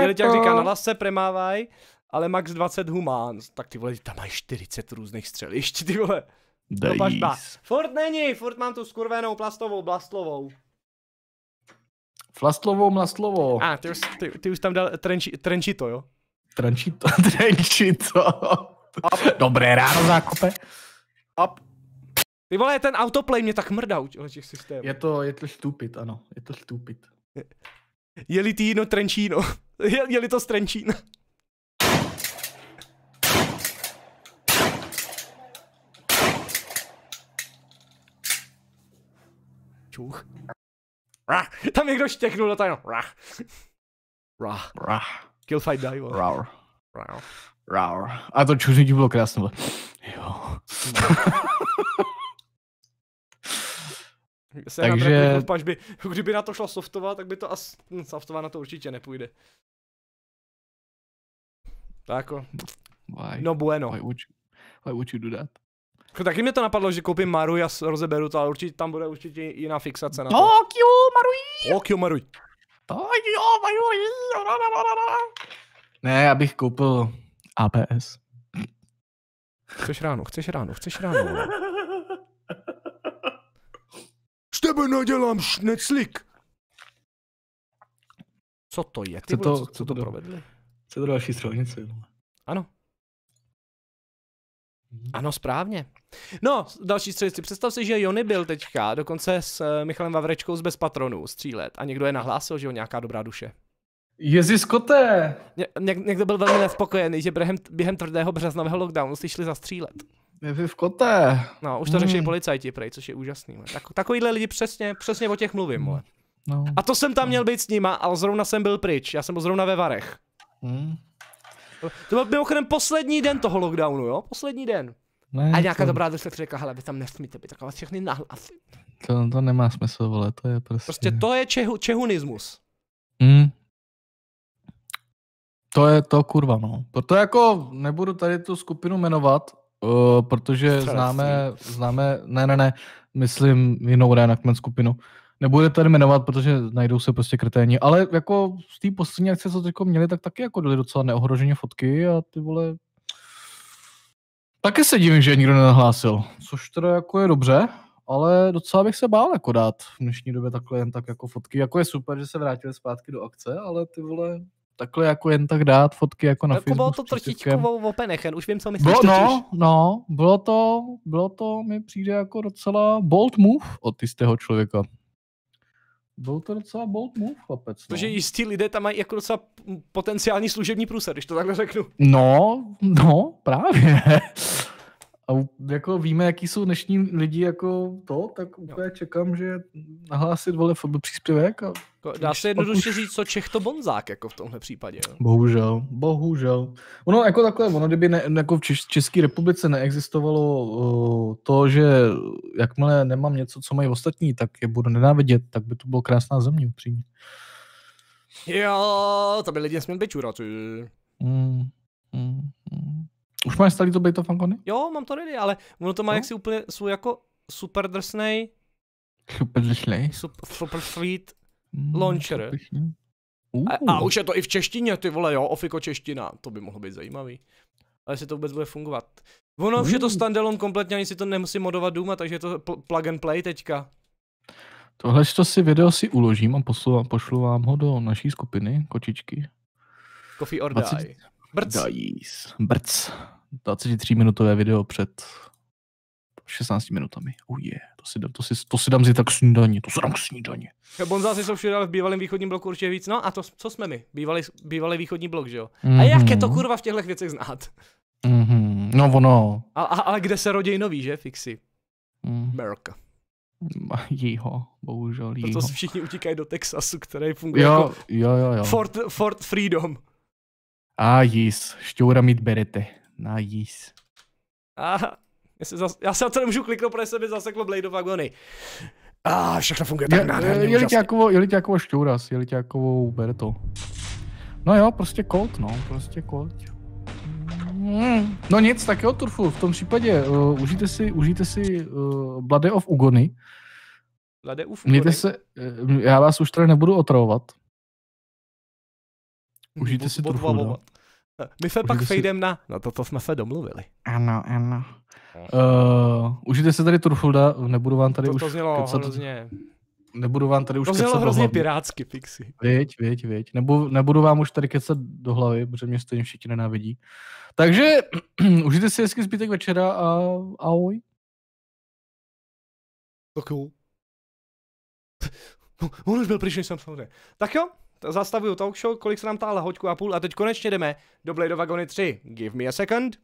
Jeliťák říká, na lase premávaj, ale max 20 humán. Tak ty vole, tam mají 40 různých střelišť, ty vole. No Fort Ford není, Fort mám tu skurvenou plastovou blastlovou. Flastlovou, mlastlovou. A, ah, ty už, ty, ty už tam dal trenči, trenčito, jo? Trenčito, trenčito. Up. Dobré ráno, zákope. Up. Ty vole, ten autoplay mě tak mrdá u těch systémů. Je to, je to stupid, ano. Je to stupid. Jeli týno, Trenčíno. Jeli to z Trenčína. Čuch. Rah. Tam někdo štěknul na tajno. Rah. Rah. Rah. Kill fight die. Vole. Rar. Rar. Rar. A to čuření bylo krásné. Jo. No. Se Takže... by, Kdyby na to šla softová, tak by to asi... Hm, softová na to určitě nepůjde. Tako. Why? No bueno. Why would you, why would you do that? Jako taky mě to napadlo, že koupím Maru a rozeberu to, ale určitě tam bude určitě jiná fixace na to. Tokyo Maruj! Tokyo Maruj! Tokyo Maru! Ne, já bych koupil APS. Chceš ráno, chceš ráno, chceš ráno. Z tebe nadělám šneclik. Co to je? Ty co to, vole, co, co to provedli? Co to další strojnice? Ano. Mhm. Ano, správně. No, další střelci, Představ si, že Jony byl teďka dokonce s eh, Michalem Vavrečkou z Bez patronů střílet a někdo je nahlásil, že ho nějaká dobrá duše. Jezi skoté! Ně- někdo byl velmi nespokojený, že během, během tvrdého březnového lockdownu si šli zastřílet. Jevy v kote. No, už to hmm. řeší policajti, prej, což je úžasný. Tak, takovýhle lidi přesně, přesně o těch mluvím, Hmm. No. A to jsem tam měl být s nima, ale zrovna jsem byl pryč. Já jsem byl zrovna ve Varech. Hmm. To byl mimochodem poslední den toho lockdownu, jo? Poslední den. Ne, a nějaká to... dobrá se řekla, hele, vy tam nesmíte být, tak vás všechny nahlasy. To, to nemá smysl, vole, to je prostě... Prostě to je čehu, čehunismus. Hmm. To je to, kurva, no. Proto jako nebudu tady tu skupinu jmenovat, Eh, protože známe, známe, ne, ne, ne, myslím jinou reenactment skupinu. Nebude tady jmenovat, protože najdou se prostě kreténi, ale jako z té poslední akce, co teďko měli, tak taky jako byly docela neohroženě fotky a ty vole... Taky se divím, že je nikdo nenahlásil, což teda jako je dobře, ale docela bych se bál jako dát v dnešní době takhle jen tak jako fotky. Jako je super, že se vrátili zpátky do akce, ale ty vole, takhle jako jen tak dát fotky jako na no, Facebooku. Bylo to trošičku v Openechen, už vím, co myslíš. Bylo, no, no, bylo to, bylo to, mi přijde jako docela bold move od jistého člověka. Byl to docela bold move, chlapec. No. Protože jistí lidé tam mají jako docela potenciální služební průsad, když to takhle řeknu. No, no, právě. A jako víme, jaký jsou dnešní lidi jako to, tak úplně čekám, že nahlásit vole fotbal příspěvek. A jako Dá se jednoduše už... říct, co Čech to bonzák jako v tomhle případě. Jo? Bohužel, bohužel. Ono jako takhle, ono kdyby ne, jako v České republice neexistovalo uh, to, že jakmile nemám něco, co mají ostatní, tak je budu nenávidět, tak by to bylo krásná země upřímně. Jo, to by lidi nesměl být Mm, mm, mm. Už máš starý to Beta Fancony? Jo, mám to ready, ale ono to má no? jaksi úplně, svůj jako super drsnej. Super drsnej? Super, super sweet mm, launcher. Uh. A, a, už je to i v češtině, ty vole, jo, ofiko čeština, to by mohlo být zajímavý. Ale jestli to vůbec bude fungovat. Ono už je to standalone kompletně, ani si to nemusí modovat Duma, takže je to pl- plug and play teďka. Tohle to si video si uložím a poslu, pošlu vám ho do naší skupiny, kočičky. Coffee or 20, die. Brc. Dajíc. Brc. 23-minutové video před 16 minutami. Oh yeah, to si, to si, to si dám zítra k snídaní, to si dám k snídani. Bonzáci jsou všude, ale v bývalém východním bloku určitě víc. No a to, co jsme my? Bývalý, bývalý východní blok, že jo? Mm-hmm. A mhm. jak je to kurva v těchto věcech znát? Mm-hmm. No ono. A, a, ale kde se rodí nový, že? Fixy. Mm. America. Jího, bohužel jího. Proto všichni utíkají do Texasu, který funguje jo, jako jo, jo, jo. Fort, Fort Freedom. A jís, šťoura mít berete. Na jíz. Aha. Já se, zas, já se to nemůžu kliknout, protože se mi zaseklo Blade of Agony. A ah, všechno funguje tak nádherně. Jeliťákovo, jeliťákovo šťoura s jeliťákovou beretou. No jo, prostě kolt, no, prostě kolt. No nic, tak jo, Turfu, v tom případě uh, užijte si, užijte si uh, Blade of Ugony. Blade of Ugony. Mějte se, uh, já vás už tady nebudu otravovat. Užijte si trochu, no. My se pak fejdem na... No to, to jsme se domluvili. Ano, ano. Uh, užijte si tady Turfulda, nebudu vám tady to, už to znělo kecat... hrozně. Nebudu vám tady už to kecat hrozně pirátsky, Pixi. Věď, věď, věď. Nebu, nebudu vám už tady kecat do hlavy, protože mě stejně všichni nenávidí. Takže užijte si hezky zbytek večera a ahoj. Tak jo. On už byl pryč, než jsem samozřejmě. Tak jo, zastavuju talk show, kolik se nám táhla, hoďku a půl a teď konečně jdeme do Blade of Agony 3. Give me a second.